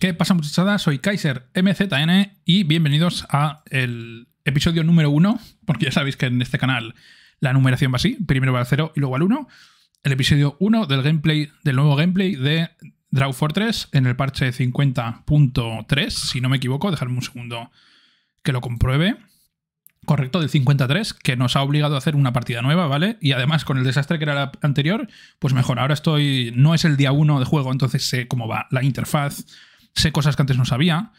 ¿Qué pasa muchachada? Soy Kaiser MZN y bienvenidos a el episodio número 1, porque ya sabéis que en este canal la numeración va así, primero va al 0 y luego al 1. El episodio 1 del gameplay, del nuevo gameplay de Draw 3 en el parche 50.3, si no me equivoco, dejadme un segundo que lo compruebe. Correcto, del 53, que nos ha obligado a hacer una partida nueva, ¿vale? Y además con el desastre que era la anterior, pues mejor, ahora estoy, no es el día 1 de juego, entonces sé cómo va la interfaz, sé cosas que antes no sabía,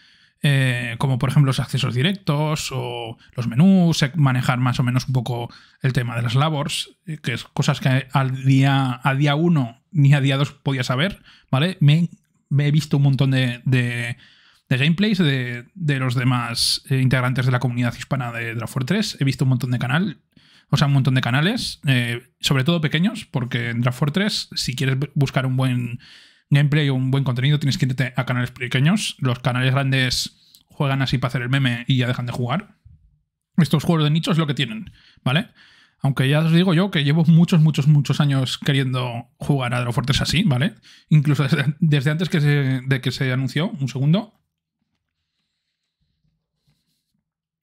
eh, como por ejemplo los accesos directos o los menús, manejar más o menos un poco el tema de las labors, eh, que es cosas que al día, a día uno ni a día dos podía saber, ¿vale? Me, he visto un montón de, de, gameplays de, los demás eh, integrantes de la comunidad hispana de Draft 3, he visto un montón de canal, o sea, un montón de canales, sobre todo pequeños, porque en Draft Fortress, si quieres buscar un buen gameplay o un buen contenido, tienes que irte a canales pequeños. Los canales grandes juegan así para hacer el meme y ya dejan de jugar. Estos juegos de nicho es lo que tienen, ¿vale? Aunque ya os digo yo que llevo muchos, muchos, muchos años queriendo jugar a Fortress así, ¿vale? Incluso desde, antes que de que se anunció, un segundo.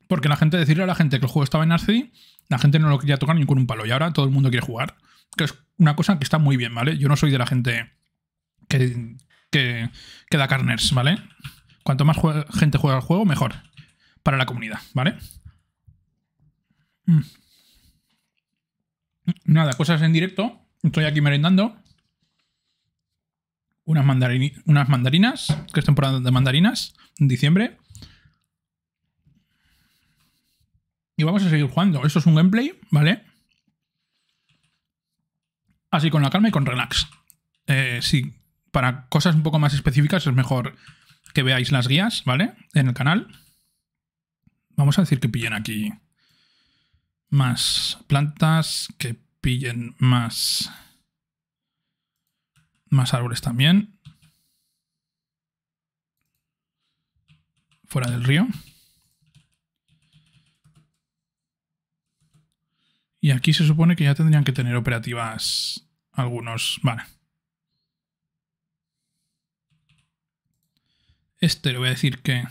Porque la gente, decirle a la gente que el juego estaba en Arcee, la gente no lo quería tocar ni con un palo. Y ahora todo el mundo quiere jugar. Que es una cosa que está muy bien, ¿vale? Yo no soy de la gente que, da carners, ¿vale? Cuanto más gente juega al juego, mejor para la comunidad, ¿vale? Mm. Nada, cosas en directo. Estoy aquí merendando. Unas, mandarinas, que es temporada de mandarinas, en diciembre. Y vamos a seguir jugando. Eso es un gameplay, ¿vale? Así con la calma y con relax. Eh, sí para cosas un poco más específicas es mejor que veáis las guías, ¿vale? En el canal. Vamos a decir que pillen aquí más plantas, que pillen más, más árboles también. Fuera del río. Y aquí se supone que ya tendrían que tener operativas algunos. Vale. Este le voy a decir que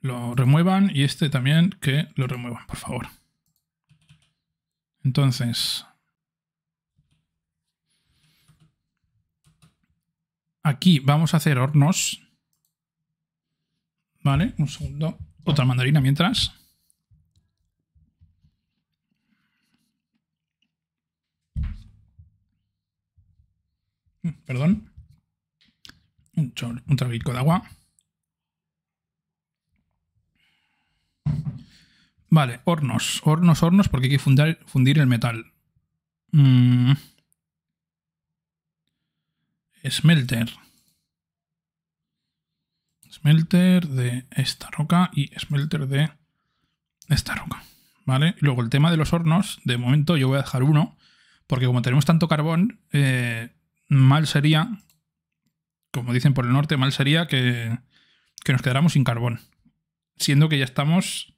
lo remuevan y este también que lo remuevan, por favor. Entonces, aquí vamos a hacer hornos. Vale, un segundo. Otra mandarina mientras. Mm, perdón un, chor, de agua. Vale, hornos, hornos, hornos, porque hay que fundir el metal. Mm. Smelter. Smelter de esta roca y smelter de esta roca. ¿Vale? luego el tema de los hornos, de momento yo voy a dejar uno, porque como tenemos tanto carbón, eh, mal sería como dicen por el norte, mal sería que, nos quedáramos sin carbón. Siendo que ya estamos,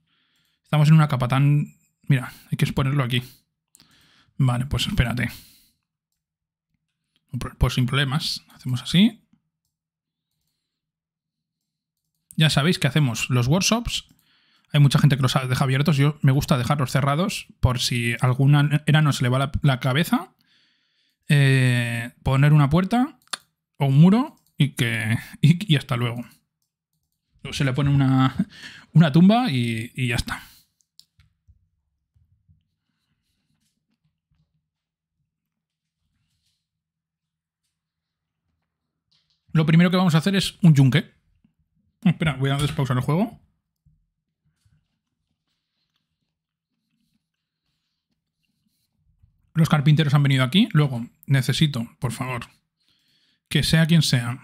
estamos en una capa Mira, hay que exponerlo aquí. Vale, pues espérate. Pues sin problemas. Hacemos así. Ya sabéis que hacemos los workshops. Hay mucha gente que los deja abiertos. Yo me gusta dejarlos cerrados por si alguna no se le va la, cabeza. Eh, poner una puerta o un muro y que y, hasta luego. se le pone una, una tumba y, y ya está. Lo primero que vamos a hacer es un yunque. Espera, voy a despausar el juego. Los carpinteros han venido aquí. Luego, necesito, por favor, que sea quien sea,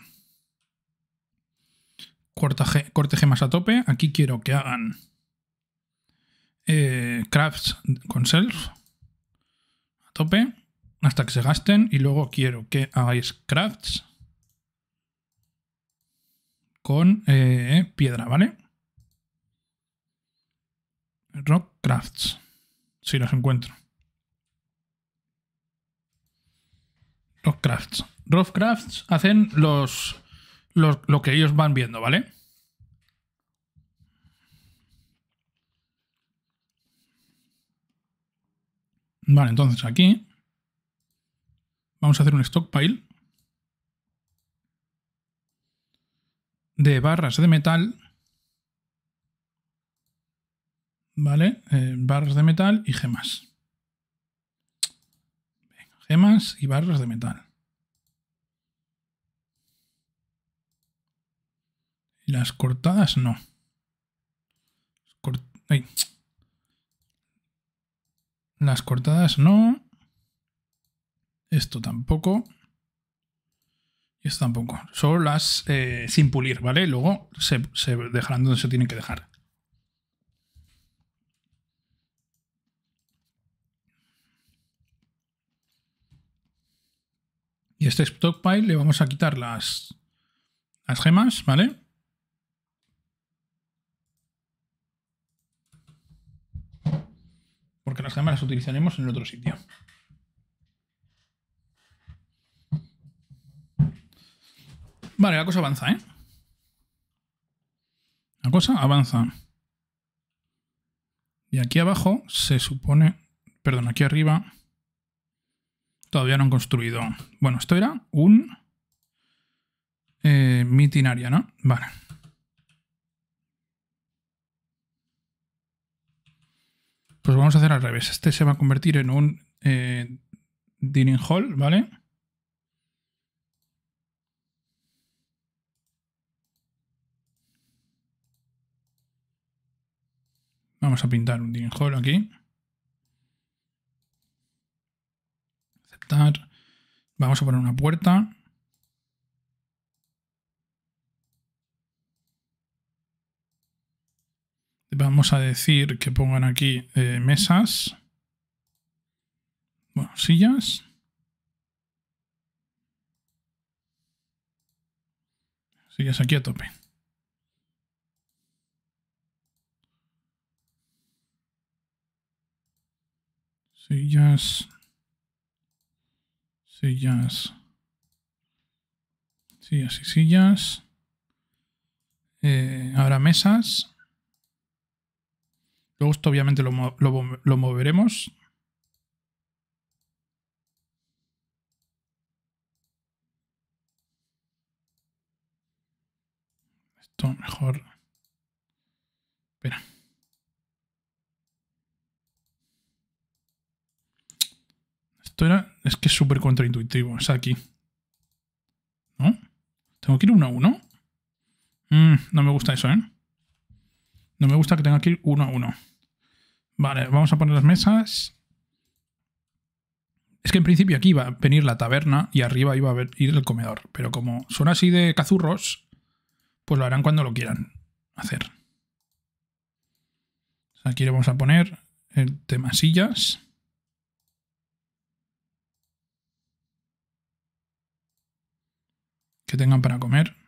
cortaje, corte gemas a tope. Aquí quiero que hagan eh, crafts con self a tope hasta que se gasten y luego quiero que hagáis crafts con eh, piedra, ¿vale? Rock crafts, si los encuentro. Rock crafts. Rock crafts hacen los lo, que ellos van viendo, ¿vale? Vale, entonces aquí vamos a hacer un stockpile de barras de metal. ¿Vale? Eh, barras de metal y gemas. gemas y barras de metal. Las cortadas no. Las cortadas no. Esto tampoco. Y esto tampoco. Solo las eh, sin pulir, ¿vale? Luego se, dejarán donde se tienen que dejar. Y este stockpile le vamos a quitar las, las gemas, ¿vale? porque las cámaras las utilizaremos en otro sitio. Vale, la cosa avanza, ¿eh? La cosa avanza. Y aquí abajo se supone... Perdón, aquí arriba todavía no han construido... Bueno, esto era un... Eh, mitinaria, ¿no? Vale. Pues vamos a hacer al revés. Este se va a convertir en un eh, dining hall, ¿vale? Vamos a pintar un dining hall aquí. Aceptar. Vamos a poner una puerta. vamos a decir que pongan aquí eh, mesas. Bueno, sillas. Sillas aquí a tope. Sillas. Sillas. Sillas y sillas. Eh, ahora mesas. Luego esto obviamente lo, moveremos. Esto mejor... Espera. Esto era... Es que es súper contraintuitivo. Es aquí. ¿No? ¿Tengo que ir uno a uno? Mm, no me gusta eso, ¿eh? No me gusta que tenga que ir uno a uno. Vale, vamos a poner las mesas. Es que en principio aquí iba a venir la taberna y arriba iba a ir el comedor. Pero como son así de cazurros, pues lo harán cuando lo quieran hacer. Aquí le vamos a poner el tema sillas. Que tengan para comer.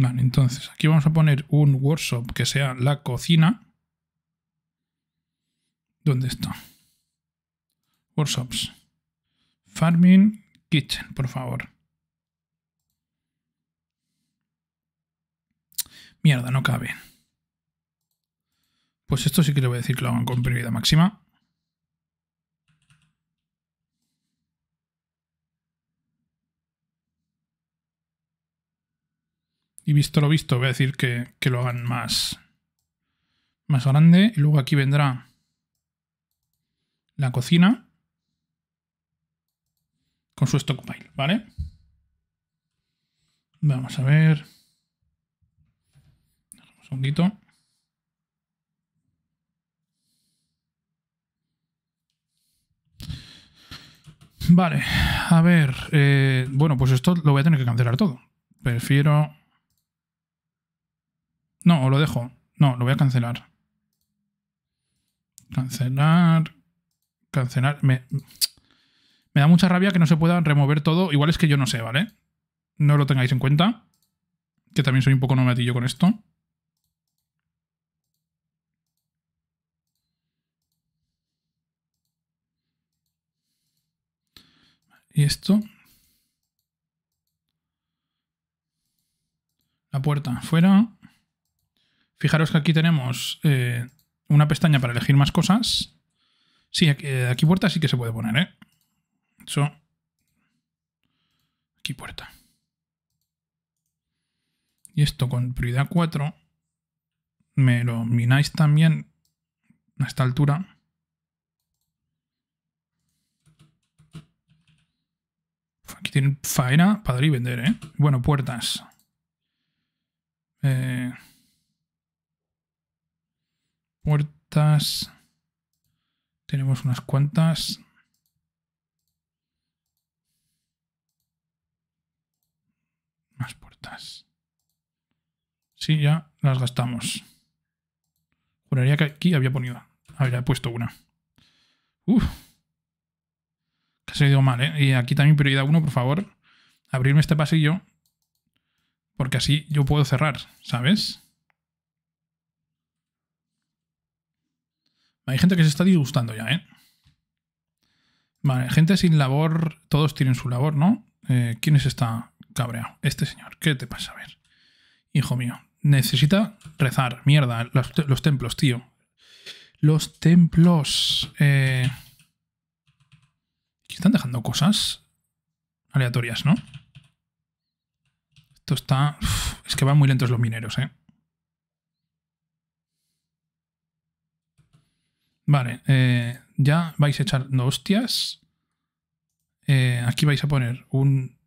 Vale, entonces aquí vamos a poner un workshop que sea la cocina. ¿Dónde está? Workshops. Farming Kitchen, por favor. Mierda, no cabe. Pues esto sí que le voy a decir que lo hagan con prioridad máxima. Y visto lo visto, voy a decir que, lo hagan más, más grande. Y luego aquí vendrá la cocina con su stockpile, ¿vale? Vamos a ver. Un segundito. Vale, a ver. Eh, bueno, pues esto lo voy a tener que cancelar todo. Prefiero no, lo dejo. No, lo voy a cancelar. Cancelar. Cancelar. Me, da mucha rabia que no se pueda remover todo. Igual es que yo no sé, ¿vale? No lo tengáis en cuenta. Que también soy un poco nomadillo con esto. Y esto. La puerta fuera. Fijaros que aquí tenemos eh, una pestaña para elegir más cosas. Sí, aquí, eh, aquí, puerta sí que se puede poner, ¿eh? Eso. Aquí puerta. Y esto con prioridad 4. Me lo mináis también a esta altura. Aquí tienen faena para y vender, ¿eh? Bueno, puertas. Eh puertas. Tenemos unas cuantas. Más puertas. Sí, ya las gastamos. Juraría que aquí había ponido. había puesto una. Uf. Casi ha ido mal, ¿eh? Y aquí también prioridad uno, por favor. Abrirme este pasillo. Porque así yo puedo cerrar, ¿sabes? Hay gente que se está disgustando ya, ¿eh? Vale, gente sin labor, todos tienen su labor, ¿no? Eh, ¿Quién es esta cabreado? Este señor, ¿qué te pasa? A ver, hijo mío, necesita rezar, mierda, los, templos, tío. Los templos. Eh, están dejando cosas aleatorias, ¿no? Esto está... es que van muy lentos los mineros, ¿eh? Vale, eh, ya vais echando hostias. Eh, aquí vais a poner un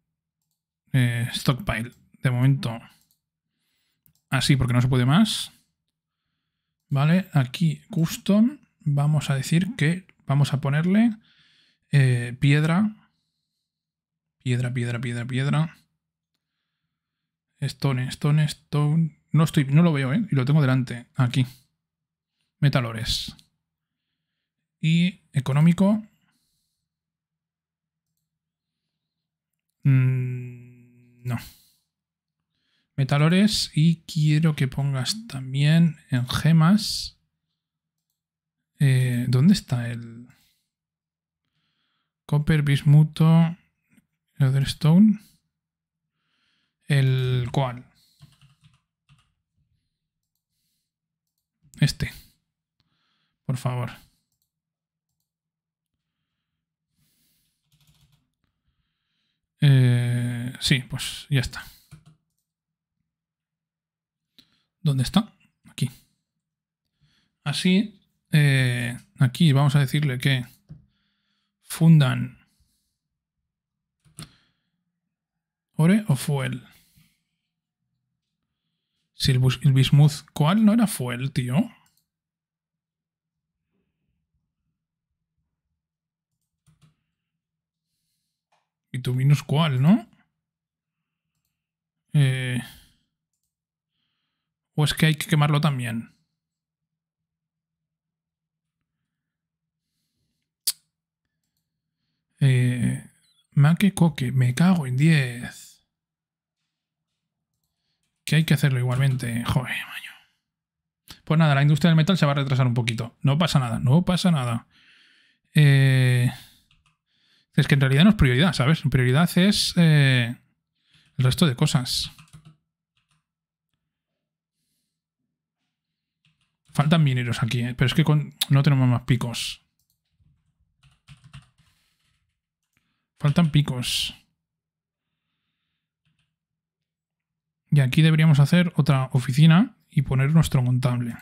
eh, stockpile. De momento, así porque no se puede más. Vale, aquí custom. Vamos a decir que vamos a ponerle piedra. Piedra, piedra, piedra, piedra. Stone, stone, stone. No, estoy, no lo veo, ¿eh? Y lo tengo delante, aquí. Metalores. Y económico. Mm, no. Metalores. Y quiero que pongas también en gemas. Eh, ¿Dónde está el...? Copper, bismuto, stone El cual. Este. Por favor. Eh, sí, pues ya está. ¿Dónde está? Aquí. Así, eh, aquí vamos a decirle que fundan ore o fuel. Si el, bismuth, ¿cuál no era fuel, tío? Y tu minus cuál, ¿no? Eh, o es que hay que quemarlo también. Eh, que Coque, me cago en 10. Que hay que hacerlo igualmente. Joder, maño. Pues nada, la industria del metal se va a retrasar un poquito. No pasa nada, no pasa nada. Eh. Es que en realidad no es prioridad, ¿sabes? Prioridad es eh, el resto de cosas. Faltan mineros aquí, eh, pero es que no tenemos más picos. Faltan picos. Y aquí deberíamos hacer otra oficina y poner nuestro montable.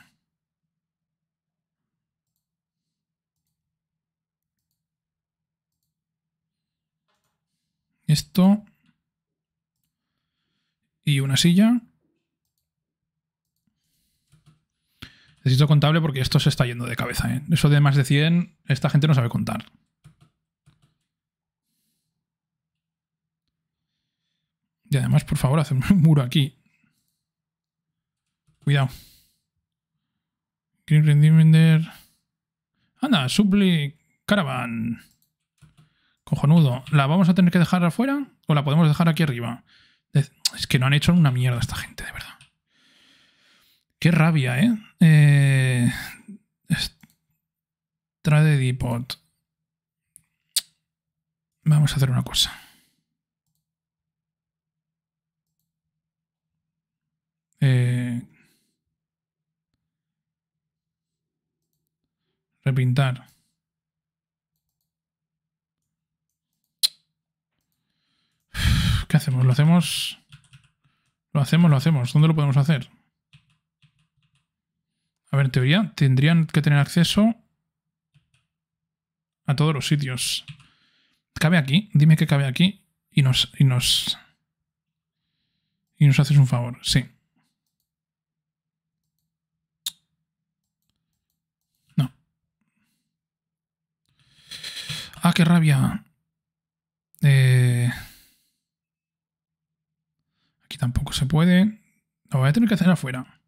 Esto. Y una silla. Necesito contable porque esto se está yendo de cabeza. ¿eh? Eso de más de 100, esta gente no sabe contar. Y además, por favor, hacedme un muro aquí. Cuidado. Green vender Anda, Supply Caravan. Cojonudo. ¿La vamos a tener que dejar afuera o la podemos dejar aquí arriba? Es que no han hecho una mierda esta gente, de verdad. Qué rabia, ¿eh? eh... Trade Vamos a hacer una cosa. Eh... repintar. ¿Qué hacemos? ¿Lo hacemos? Lo hacemos, lo hacemos. ¿Dónde lo podemos hacer? A ver, en teoría, tendrían que tener acceso a todos los sitios. ¿Cabe aquí? Dime que cabe aquí y nos... Y nos, y nos haces un favor, sí. No. Ah, qué rabia. Eh... Aquí tampoco se puede. Lo voy a tener que hacer afuera.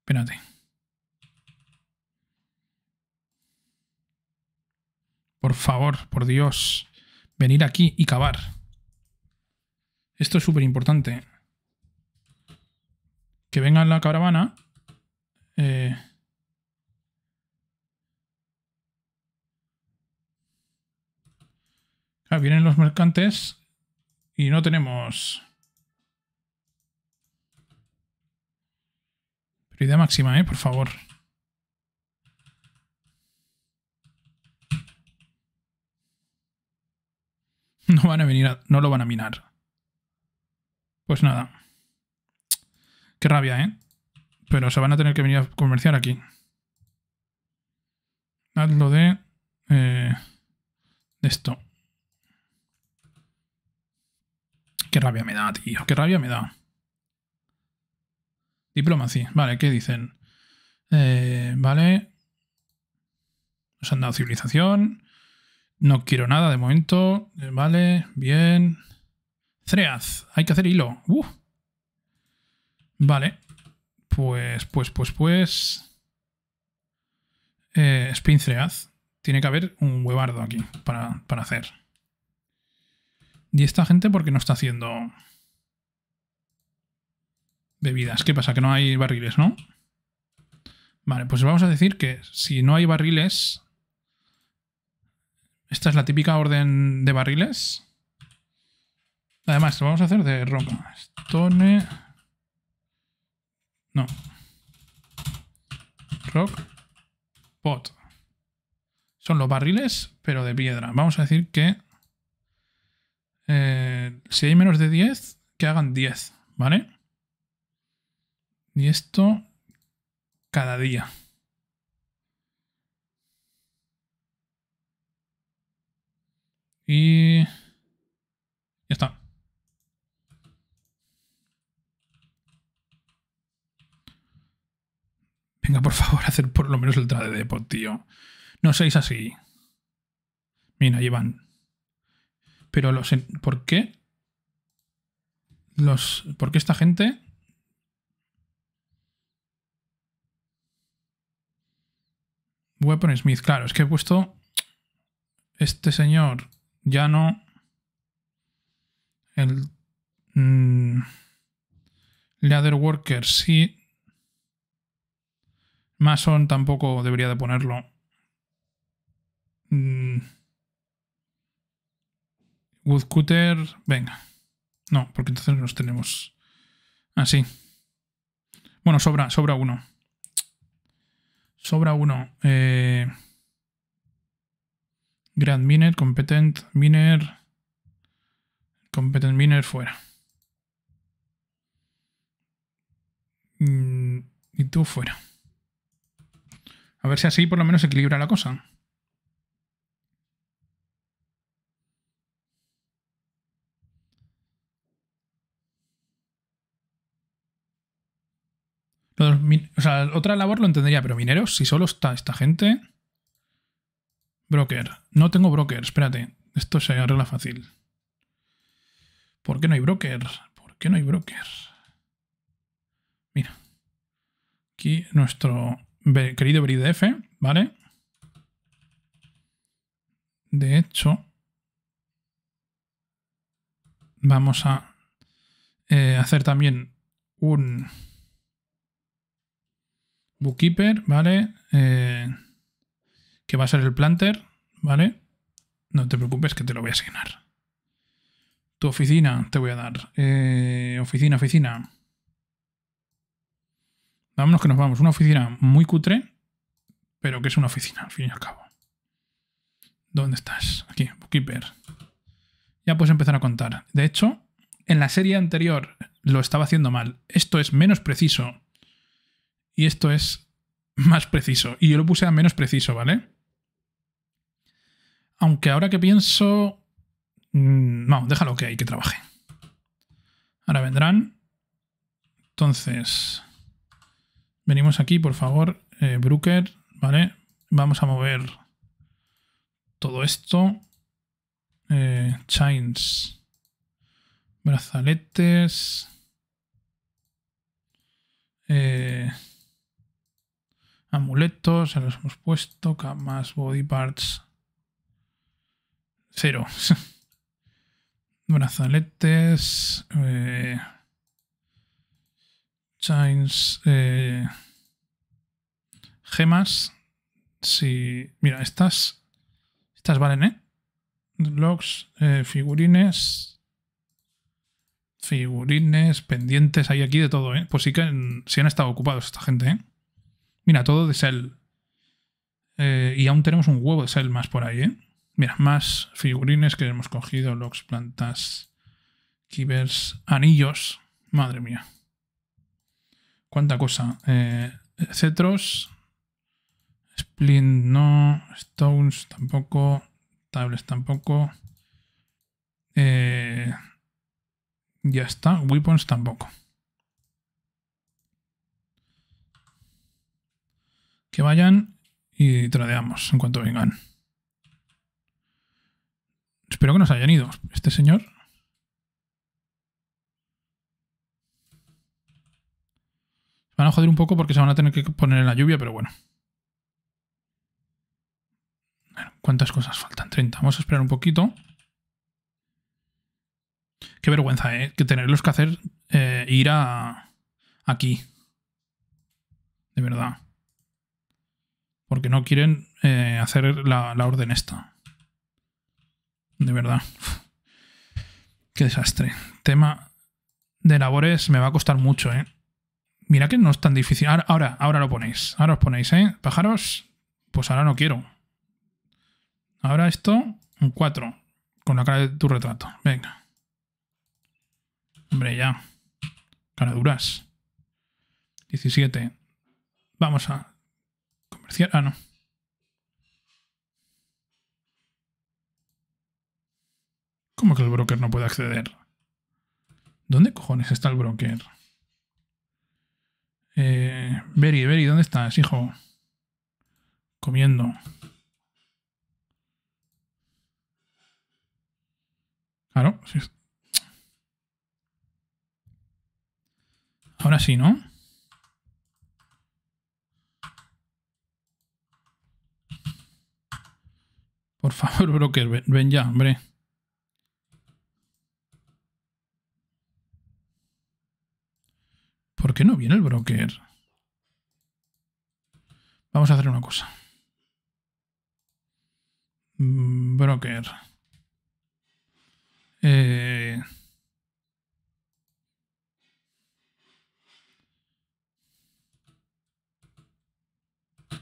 Espérate. Por favor, por Dios. Venir aquí y cavar. Esto es súper importante. Que venga la caravana. Ah, vienen los mercantes y no tenemos... máxima, ¿eh? Por favor. No van a venir No lo van a minar. Pues nada. Qué rabia, ¿eh? Pero se van a tener que venir a comerciar aquí. Hazlo de... Eh, de esto. Qué rabia me da, tío. Qué rabia me da. Diplomacia, Vale, ¿qué dicen? Eh, vale. Nos han dado civilización. No quiero nada de momento. Eh, vale, bien. Zread. hay que hacer hilo. Uh. Vale. Pues, pues, pues, pues. Eh, spin Zread. Tiene que haber un huevardo aquí para, para hacer. Y esta gente, por qué no está haciendo? Bebidas. ¿Qué pasa? Que no hay barriles, ¿no? Vale, pues vamos a decir que si no hay barriles... Esta es la típica orden de barriles. Además, lo vamos a hacer de roca. Stone... No. Rock. Pot. Son los barriles, pero de piedra. Vamos a decir que... Eh, si hay menos de 10, que hagan 10, ¿vale? Y esto cada día. Y ya está. Venga, por favor, hacer por lo menos el trade de depot, tío. No seáis así. Mira, llevan. Pero los... ¿Por qué? Los... ¿Por qué esta gente Weapon Smith, claro, es que he puesto este señor ya no el mm, Leather Worker sí Mason tampoco debería de ponerlo mm. Woodcutter venga no, porque entonces nos tenemos así bueno, sobra, sobra uno Sobra uno. Eh, Grand Miner, Competent Miner. Competent Miner fuera. Mm, y tú fuera. A ver si así por lo menos equilibra la cosa. o sea, otra labor lo entendería, pero mineros, si solo está esta gente. Broker. No tengo broker, espérate. Esto se arregla fácil. ¿Por qué no hay broker? ¿Por qué no hay broker? Mira. Aquí nuestro querido BridF, ¿vale? De hecho, vamos a eh, hacer también un Bookkeeper, ¿vale? Eh, que va a ser el planter, ¿vale? No te preocupes que te lo voy a asignar. Tu oficina te voy a dar. Eh, oficina, oficina. Vámonos que nos vamos. Una oficina muy cutre, pero que es una oficina, al fin y al cabo. ¿Dónde estás? Aquí, Bookkeeper. Ya puedes empezar a contar. De hecho, en la serie anterior lo estaba haciendo mal. Esto es menos preciso y esto es más preciso. Y yo lo puse a menos preciso, ¿vale? Aunque ahora que pienso... Mm, no, déjalo que hay que trabaje. Ahora vendrán. Entonces, venimos aquí, por favor, eh, Brooker, ¿vale? Vamos a mover todo esto. Eh, chains. Brazaletes. Eh, Amuletos, ya los hemos puesto. Camas, body parts. Cero. Brazaletes. Eh, chains. Eh, gemas. Sí. Mira, estas. Estas valen, ¿eh? Logs, eh, figurines. Figurines, pendientes. Hay aquí de todo, ¿eh? Pues sí que han estado ocupados esta gente, ¿eh? Mira, todo de Cell. Eh, y aún tenemos un huevo de Cell más por ahí, ¿eh? Mira, más figurines que hemos cogido, logs, plantas, kibers, anillos. Madre mía. Cuánta cosa. Eh, cetros. Splint no. Stones tampoco. Tables tampoco. Eh, ya está. Weapons tampoco. que vayan y tradeamos en cuanto vengan. Espero que nos hayan ido. Este señor. van a joder un poco porque se van a tener que poner en la lluvia, pero bueno. ¿Cuántas cosas faltan? 30. Vamos a esperar un poquito. Qué vergüenza, ¿eh? Que tenerlos que hacer eh, ir a... aquí. De verdad. Porque no quieren eh, hacer la, orden esta. De verdad. Qué desastre. Tema de labores me va a costar mucho, ¿eh? Mira que no es tan difícil. Ahora, ahora, lo ponéis. Ahora os ponéis, ¿eh? Pájaros, pues ahora no quiero. Ahora esto, un 4. Con la cara de tu retrato. Venga. Hombre, ya. Cara duras. 17. Vamos a... Ah, no. ¿Cómo que el broker no puede acceder? ¿Dónde cojones está el broker? Eh, Beri, Beri, ¿dónde estás, hijo? Comiendo. Claro. Ah, sí. Ahora sí, ¿no? Por favor, broker, ven, ya, hombre. ¿Por qué no viene el broker? Vamos a hacer una cosa. Mm, broker. Eh...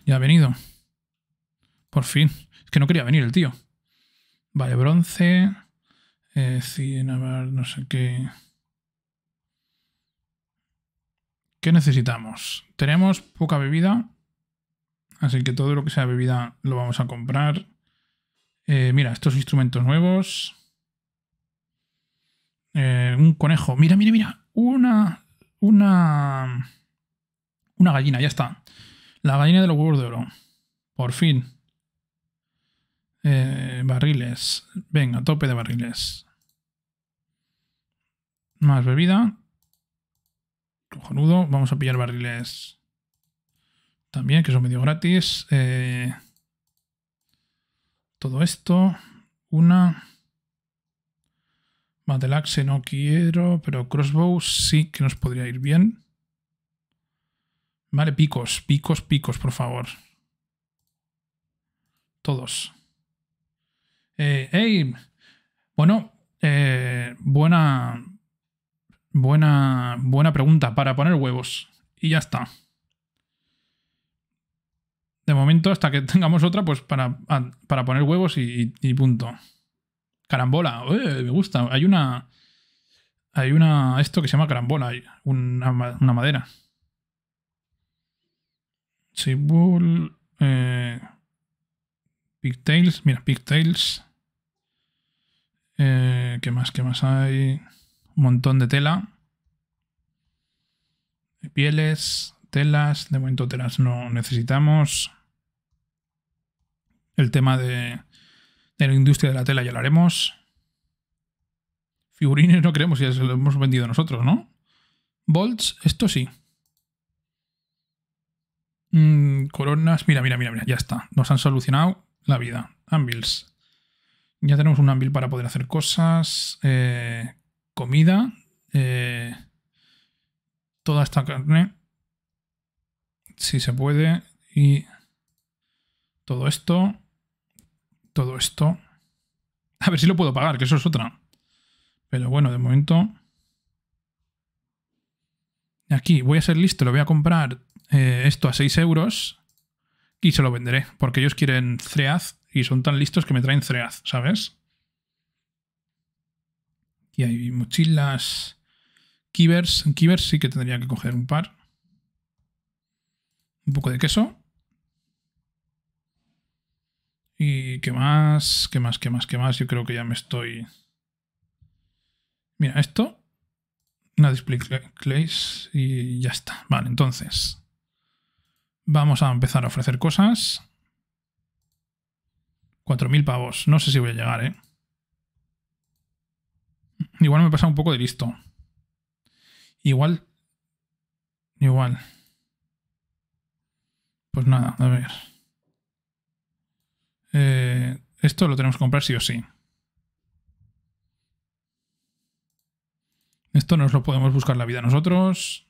Ya ha venido. Por fin. Que no quería venir el tío. Vale, bronce. Eh, no sé qué. ¿Qué necesitamos? Tenemos poca bebida. Así que todo lo que sea bebida lo vamos a comprar. Eh, mira, estos instrumentos nuevos. Eh, un conejo. Mira, mira, mira. Una. Una. Una gallina, ya está. La gallina de los huevos de oro. Por fin. Eh, barriles. Venga, tope de barriles. Más bebida. nudo. Vamos a pillar barriles también, que son medio gratis. Eh, todo esto. Una. axe no quiero, pero Crossbow sí que nos podría ir bien. Vale, picos, picos, picos, por favor. Todos. Eh, hey, bueno, eh, buena, buena, buena pregunta para poner huevos. Y ya está. De momento, hasta que tengamos otra, pues para, para poner huevos y, punto. Carambola, eh, me gusta. Hay una. Hay una. Esto que se llama carambola, una, una madera. bol, Eh, Pigtails, mira, pigtails. Eh, ¿Qué más? ¿Qué más hay? Un montón de tela. Pieles, telas. De momento telas no necesitamos. El tema de, de la industria de la tela ya lo haremos. Figurines no creemos, ya se lo hemos vendido nosotros, ¿no? Bolts, esto sí. Mm, coronas, mira, mira, mira, mira, ya está. Nos han solucionado la vida. Anvils. Ya tenemos un anvil para poder hacer cosas. Eh, comida. Eh, toda esta carne. Si se puede. Y todo esto. Todo esto. A ver si lo puedo pagar, que eso es otra. Pero bueno, de momento... Aquí voy a ser listo, lo voy a comprar eh, esto a 6 euros y se lo venderé, porque ellos quieren Threaz y son tan listos que me traen Threaz, ¿sabes? Y hay mochilas. Kivers. En Kivers sí que tendría que coger un par. Un poco de queso. ¿Y qué más? ¿Qué más? ¿Qué más? ¿Qué más? Yo creo que ya me estoy... Mira, esto. Una display place y ya está. Vale, entonces... Vamos a empezar a ofrecer cosas. 4.000 pavos. No sé si voy a llegar, ¿eh? Igual me pasa un poco de listo. Igual. Igual. Pues nada, a ver. Eh, esto lo tenemos que comprar sí o sí. Esto nos lo podemos buscar la vida nosotros.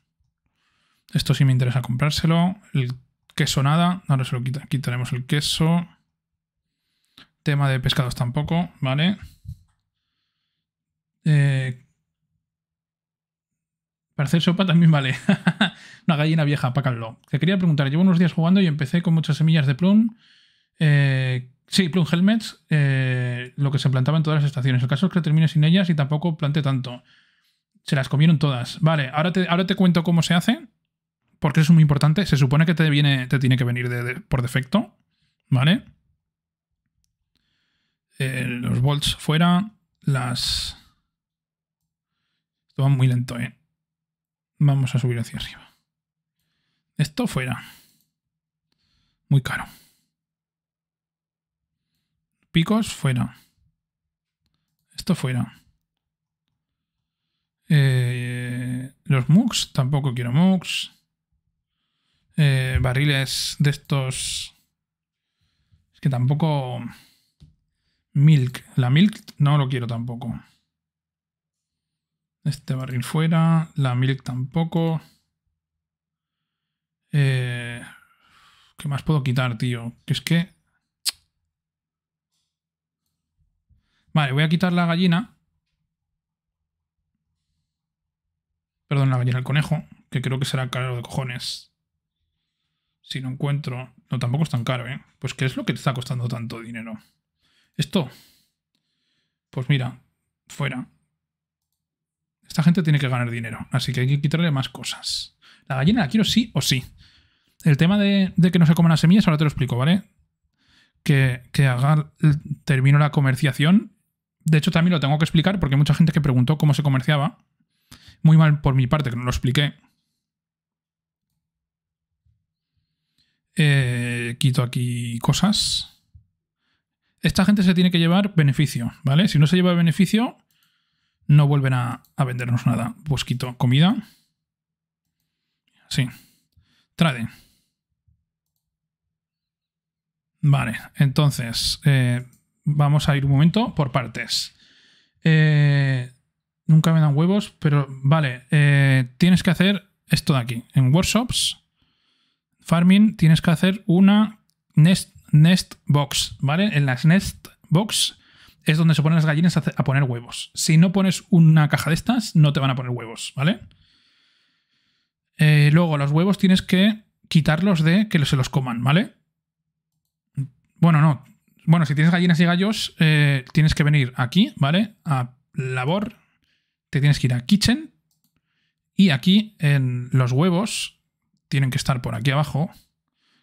Esto sí me interesa comprárselo. El Queso nada. Ahora se lo quita, quitaremos el queso. Tema de pescados tampoco, ¿vale? Eh, para hacer sopa también vale. Una gallina vieja, apácalo. Te quería preguntar, llevo unos días jugando y empecé con muchas semillas de plum. Eh, sí, plum helmets, eh, lo que se plantaba en todas las estaciones. El caso es que termine sin ellas y tampoco planté tanto. Se las comieron todas. Vale, ahora te, ahora te cuento cómo se hace porque es muy importante. Se supone que te, viene, te tiene que venir por defecto, ¿vale? Eh, los volts fuera, las... Esto va muy lento, ¿eh? Vamos a subir hacia arriba. Esto fuera. Muy caro. Picos fuera. Esto fuera. Eh, los MOOCs, tampoco quiero MOOCs. Eh, barriles de estos. Es que tampoco. Milk. La Milk no lo quiero tampoco. Este barril fuera. La Milk tampoco. Eh, ¿Qué más puedo quitar, tío? Que es que. Vale, voy a quitar la gallina. Perdón, la gallina, el conejo. Que creo que será caro de cojones si no encuentro... No, tampoco es tan caro, ¿eh? Pues ¿qué es lo que te está costando tanto dinero? Esto. Pues mira, fuera. Esta gente tiene que ganar dinero, así que hay que quitarle más cosas. La gallina la quiero sí o sí. El tema de, que no se coman las semillas, ahora te lo explico, ¿vale? Que, que haga, termino la comerciación. De hecho, también lo tengo que explicar porque hay mucha gente que preguntó cómo se comerciaba. Muy mal por mi parte, que no lo expliqué. Eh, quito aquí cosas. Esta gente se tiene que llevar beneficio, ¿vale? Si no se lleva beneficio, no vuelven a, vendernos nada. Pues quito comida. Sí. Trade. Vale, entonces eh, vamos a ir un momento por partes. Eh, nunca me dan huevos, pero vale, tienes que hacer esto de aquí, en workshops farming tienes que hacer una nest, nest box, ¿vale? En las nest box es donde se ponen las gallinas a, poner huevos. Si no pones una caja de estas, no te van a poner huevos, ¿vale? Eh, luego, los huevos tienes que quitarlos de que se los coman, ¿vale? Bueno, no. Bueno, si tienes gallinas y gallos, eh, tienes que venir aquí, ¿vale? A labor, te tienes que ir a kitchen y aquí en los huevos tienen que estar por aquí abajo.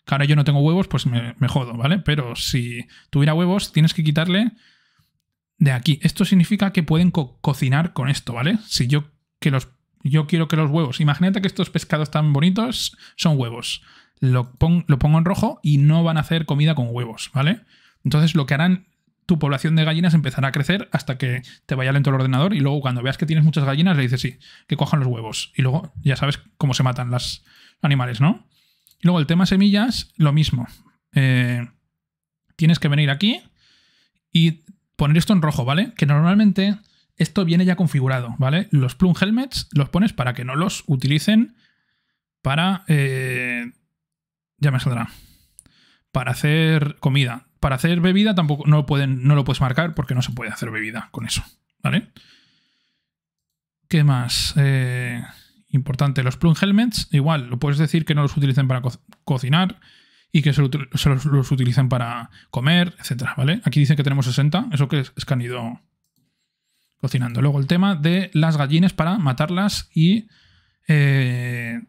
Que ahora yo no tengo huevos, pues me, jodo, ¿vale? Pero si tuviera huevos, tienes que quitarle de aquí. Esto significa que pueden cocinar con esto, ¿vale? Si yo que los yo quiero que los huevos. Imagínate que estos pescados tan bonitos son huevos. lo, pongo en rojo y no van a hacer comida con huevos, ¿vale? Entonces lo que harán tu población de gallinas empezará a crecer hasta que te vaya lento el ordenador y luego cuando veas que tienes muchas gallinas le dices sí, que cojan los huevos. Y luego ya sabes cómo se matan los animales, ¿no? Y luego el tema semillas, lo mismo. Eh, tienes que venir aquí y poner esto en rojo, ¿vale? Que normalmente esto viene ya configurado, ¿vale? Los plum helmets los pones para que no los utilicen para... Eh, ya me saldrá. Para hacer comida para hacer bebida tampoco no lo, pueden, no lo puedes marcar porque no se puede hacer bebida con eso, ¿vale? ¿Qué más? Eh, importante, los plum helmets, igual, lo puedes decir que no los utilicen para cocinar y que se, los, utilicen para comer, etcétera, ¿vale? Aquí dicen que tenemos 60, eso que es, que han ido cocinando. Luego el tema de las gallinas para matarlas y eh,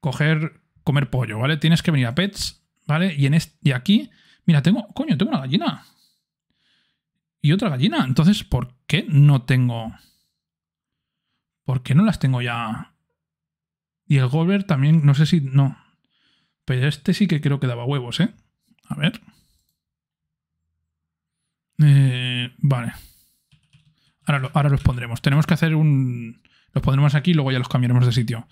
coger, comer pollo, ¿vale? Tienes que venir a pets, ¿vale? Y, en y aquí Mira, tengo, coño, tengo una gallina. Y otra gallina. Entonces, ¿por qué no tengo... ¿Por qué no las tengo ya? Y el Gober también, no sé si... No. Pero este sí que creo que daba huevos, ¿eh? A ver. Eh, vale. Ahora, ahora, los pondremos. Tenemos que hacer un... Los pondremos aquí y luego ya los cambiaremos de sitio.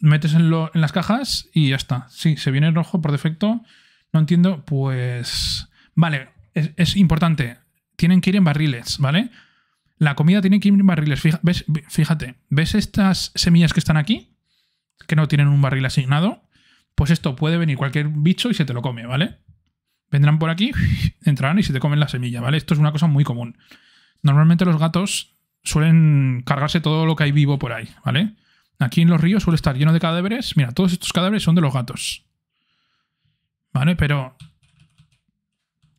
Metes en, en las cajas y ya está. Sí, se viene rojo por defecto no entiendo, pues... Vale, es, importante. Tienen que ir en barriles, ¿vale? La comida tiene que ir en barriles. fíjate, ¿ves estas semillas que están aquí? Que no tienen un barril asignado. Pues esto puede venir cualquier bicho y se te lo come, ¿vale? Vendrán por aquí, entrarán y se te comen la semilla, ¿vale? Esto es una cosa muy común. Normalmente los gatos suelen cargarse todo lo que hay vivo por ahí, ¿vale? Aquí en los ríos suele estar lleno de cadáveres. Mira, todos estos cadáveres son de los gatos. ¿vale? Pero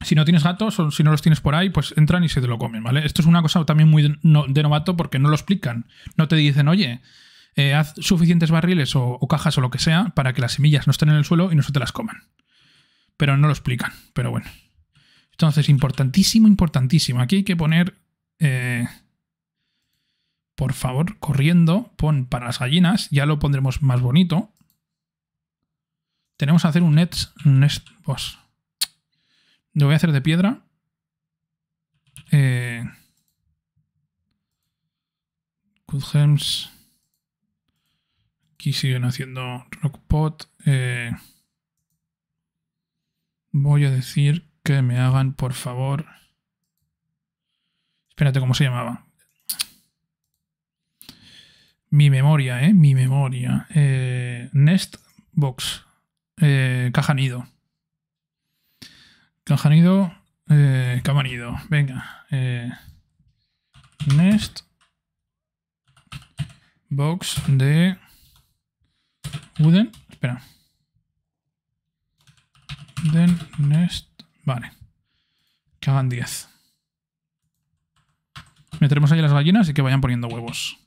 si no tienes gatos o si no los tienes por ahí, pues entran y se te lo comen, ¿vale? Esto es una cosa también muy de, novato porque no lo explican. No te dicen, oye, eh, haz suficientes barriles o, cajas o lo que sea para que las semillas no estén en el suelo y no se te las coman. Pero no lo explican, pero bueno. Entonces, importantísimo, importantísimo. Aquí hay que poner... Eh, por favor, corriendo, pon para las gallinas, ya lo pondremos más bonito. Tenemos que hacer un Nest, box. Pues, lo voy a hacer de piedra. Eh, Aquí siguen haciendo Rockpot. Eh, voy a decir que me hagan, por favor. Espérate, ¿cómo se llamaba? Mi memoria, ¿eh? Mi memoria. Eh, Nest Box. Eh, caja nido. Caja nido, eh, cama nido. Venga. Eh, nest box de wooden. Espera. Wooden nest. Vale. Que hagan 10. Meteremos ahí las gallinas y que vayan poniendo huevos.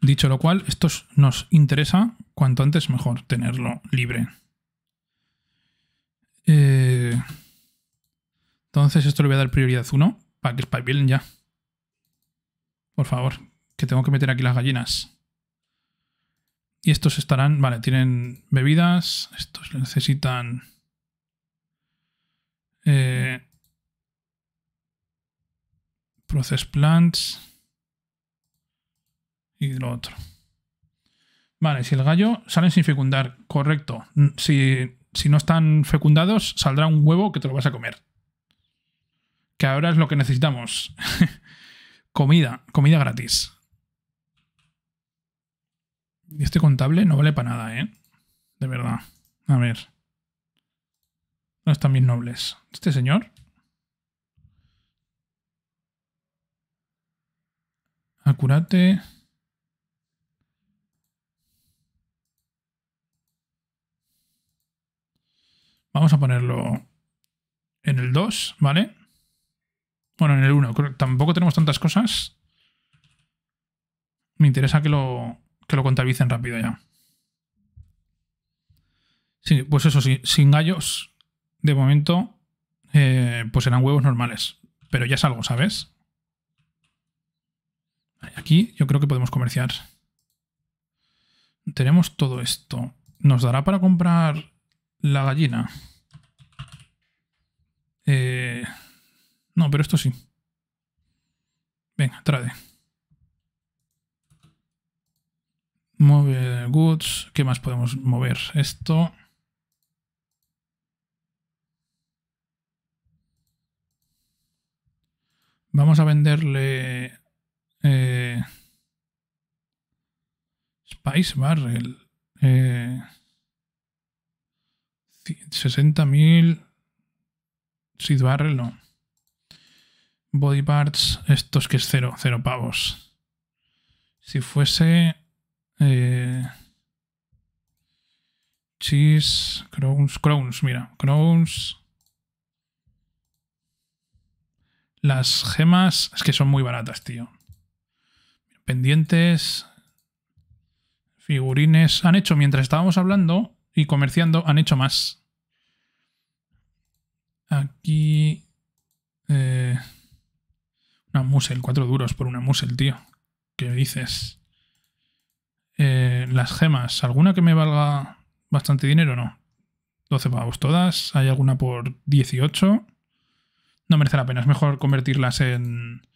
Dicho lo cual, esto nos interesa cuanto antes mejor tenerlo libre. Eh, entonces esto le voy a dar prioridad 1 para que espabilen ya. Por favor, que tengo que meter aquí las gallinas. Y estos estarán, vale, tienen bebidas, estos necesitan... Eh, process plants y lo otro. Vale, si el gallo sale sin fecundar, correcto. Mm, si, no están fecundados, saldrá un huevo que te lo vas a comer. Que ahora es lo que necesitamos. comida, comida gratis. Y este contable no vale para nada, ¿eh? De verdad. A ver. no están mis nobles? ¿Este señor? Acurate. Vamos a ponerlo en el 2, ¿vale? Bueno, en el 1. Tampoco tenemos tantas cosas. Me interesa que lo, que lo contabilicen rápido ya. Sí, pues eso sí, sin gallos, de momento, eh, pues eran huevos normales. Pero ya es algo, ¿sabes? Aquí yo creo que podemos comerciar. Tenemos todo esto. ¿Nos dará para comprar la gallina. Eh, no, pero esto sí. Venga, trade. Move goods. ¿Qué más podemos mover? Esto. Vamos a venderle... Eh, Spice Barrel. Eh, 60.000. Seed Barrel, no. Body Parts, estos que es cero, cero pavos. Si fuese... Eh, cheese, Crowns, Crowns, mira, Crowns... Las gemas es que son muy baratas, tío. Pendientes, figurines. Han hecho, mientras estábamos hablando, y comerciando han hecho más. Aquí... Eh, una musel, cuatro duros por una musel, tío. ¿Qué dices? Eh, las gemas, ¿alguna que me valga bastante dinero o no? 12 pavos todas, hay alguna por 18. No merece la pena, es mejor convertirlas en,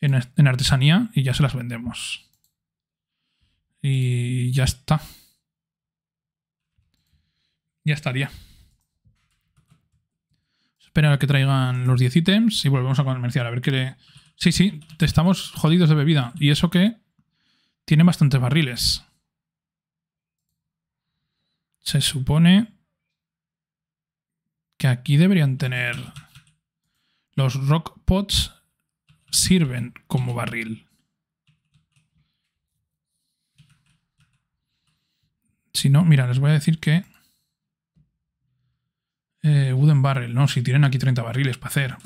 en artesanía y ya se las vendemos. Y ya está. Ya estaría. Espera a que traigan los 10 ítems y volvemos a comerciar. A ver qué le... Sí, sí, estamos jodidos de bebida. Y eso que tiene bastantes barriles. Se supone que aquí deberían tener... Los rock pots sirven como barril. Si no, mira, les voy a decir que barrel, ¿no? Si tienen aquí 30 barriles para hacer.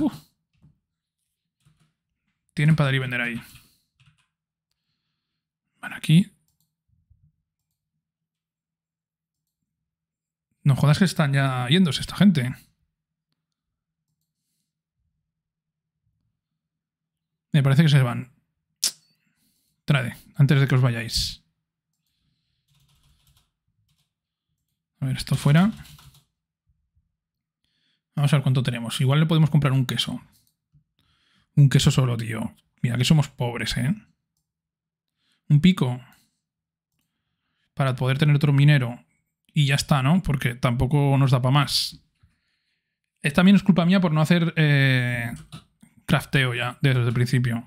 Tienen para dar y vender ahí. Van aquí. No jodas que están ya yéndose esta gente. Me parece que se van. Trade, antes de que os vayáis. A ver, esto fuera. Vamos a ver cuánto tenemos. Igual le podemos comprar un queso. Un queso solo, tío. Mira que somos pobres, ¿eh? Un pico. Para poder tener otro minero. Y ya está, ¿no? Porque tampoco nos da para más. Es, también es culpa mía por no hacer eh, crafteo ya desde el principio.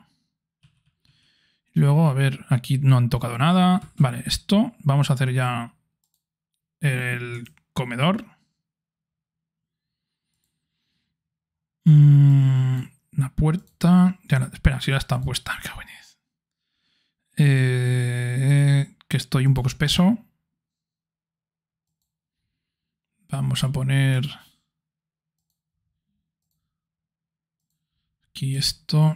Luego, a ver, aquí no han tocado nada. Vale, esto. Vamos a hacer ya el comedor. una mm, puerta. Ya espera, si ya está puesta. Eh, que estoy un poco espeso. Vamos a poner aquí esto.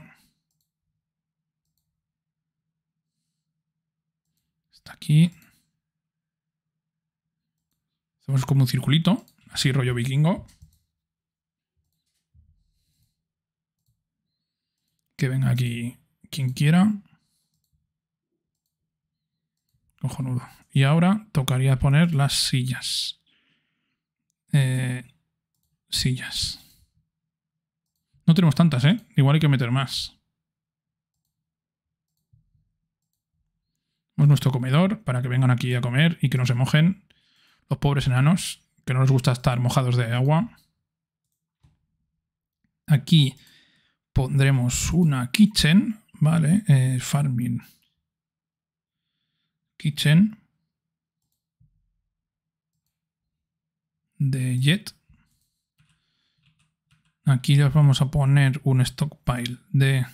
Está aquí. Hacemos como un circulito, así rollo vikingo. que venga aquí quien quiera. Cojonudo. Y ahora tocaría poner las sillas. Eh, sillas. No tenemos tantas, ¿eh? Igual hay que meter más. Tenemos nuestro comedor para que vengan aquí a comer y que no se mojen. Los pobres enanos, que no les gusta estar mojados de agua. Aquí pondremos una kitchen, ¿vale? Eh, farming kitchen de jet. Aquí les vamos a poner un stockpile de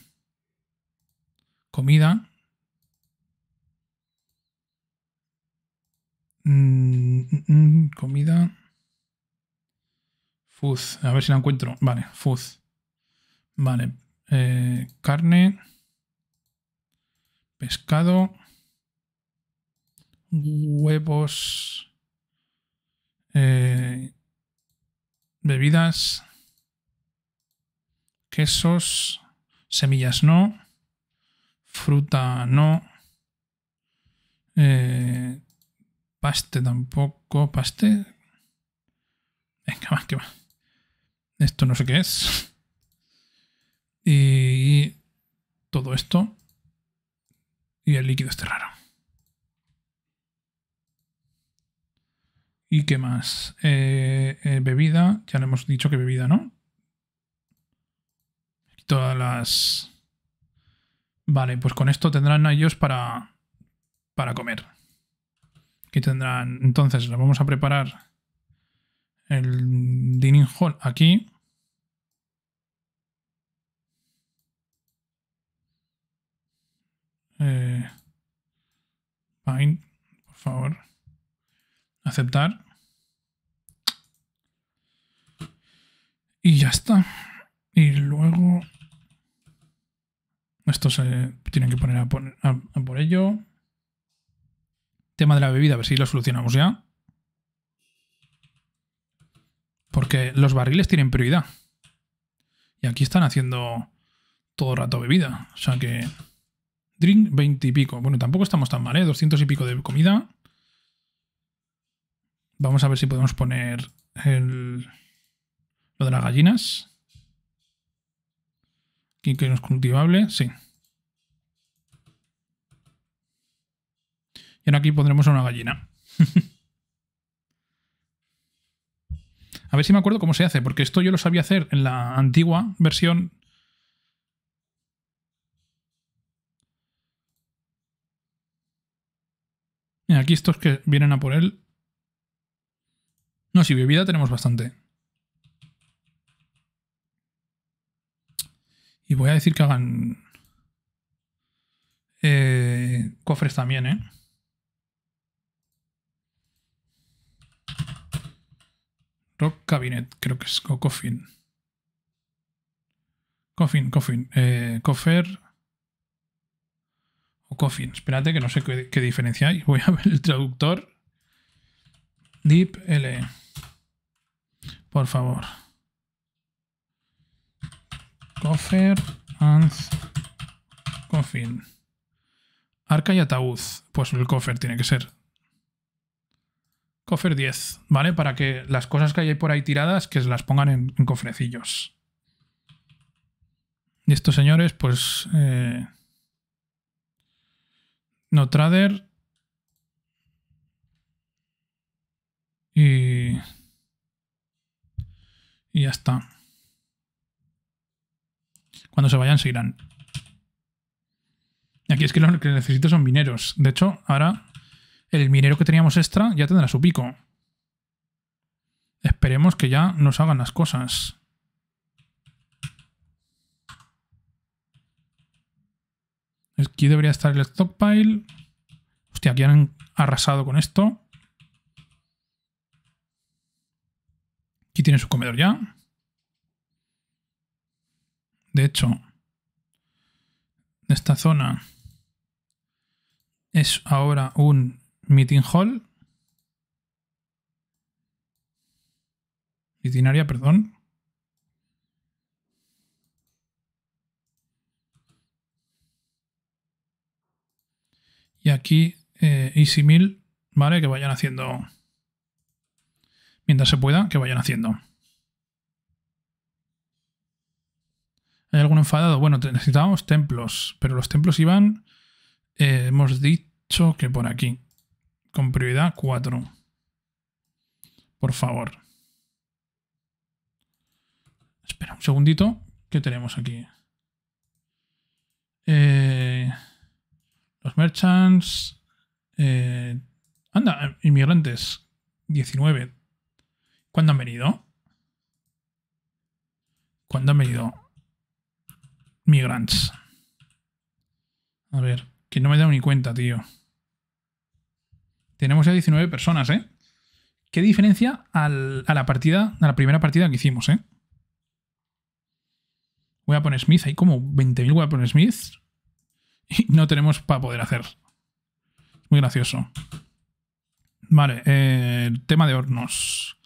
comida. Mm, mm, mm, comida. Food. A ver si la encuentro. Vale, food. Vale. Eh, carne. Pescado. Huevos. Eh, bebidas. Quesos. Semillas no. Fruta no. Eh, paste tampoco. Paste. Esto no sé qué es. Y todo esto. Y el líquido este raro. ¿Y qué más? Eh, eh, bebida. Ya le hemos dicho que bebida, ¿no? Todas las... Vale, pues con esto tendrán a ellos para, para comer. Aquí tendrán... Entonces, vamos a preparar el dining hall aquí. Eh, por favor. Aceptar. Y ya está. Y luego... Esto se tienen que poner a, por ello. Tema de la bebida, a ver si lo solucionamos ya. Porque los barriles tienen prioridad. Y aquí están haciendo todo rato bebida. O sea que Drink 20 y pico. Bueno, tampoco estamos tan mal, ¿eh? 200 y pico de comida. Vamos a ver si podemos poner el, lo de las gallinas. Aquí que no es cultivable, sí. Y ahora aquí pondremos una gallina. a ver si me acuerdo cómo se hace, porque esto yo lo sabía hacer en la antigua versión aquí estos que vienen a por él. No, si bebida tenemos bastante. Y voy a decir que hagan eh, cofres también, ¿eh? Rock Cabinet, creo que es. Coffin. Coffin, Coffin. Eh, o Coffin. Espérate que no sé qué, diferencia hay. Voy a ver el traductor. Deep L. Por favor. Coffer and Coffin. Arca y ataúd. Pues el coffer tiene que ser. Coffer 10, ¿vale? Para que las cosas que hay por ahí tiradas, que se las pongan en, cofrecillos. Y estos señores, pues... Eh, no Trader. Y, y ya está. Cuando se vayan se irán. Y aquí es que lo que necesito son mineros. De hecho, ahora el minero que teníamos extra ya tendrá su pico. Esperemos que ya nos hagan las cosas. Aquí debería estar el stockpile. Hostia, aquí han arrasado con esto. Aquí tiene su comedor ya. De hecho, esta zona es ahora un meeting hall. Meeting perdón. Y aquí eh, Easy mil, ¿vale? Que vayan haciendo... Mientras se pueda, que vayan haciendo. ¿Hay algún enfadado? Bueno, necesitábamos templos, pero los templos iban... Eh, hemos dicho que por aquí. Con prioridad 4. Por favor. Espera un segundito. ¿Qué tenemos aquí? Eh, merchants. Eh, anda, inmigrantes. 19. ¿Cuándo han venido? ¿Cuándo han venido? Migrants. A ver, que no me he dado ni cuenta, tío. Tenemos ya 19 personas, ¿eh? ¿Qué diferencia a la partida, a la primera partida que hicimos, eh? Voy a poner Smith, hay como 20.000 poner Smith y no tenemos para poder hacer. Muy gracioso. Vale, eh, el tema de hornos.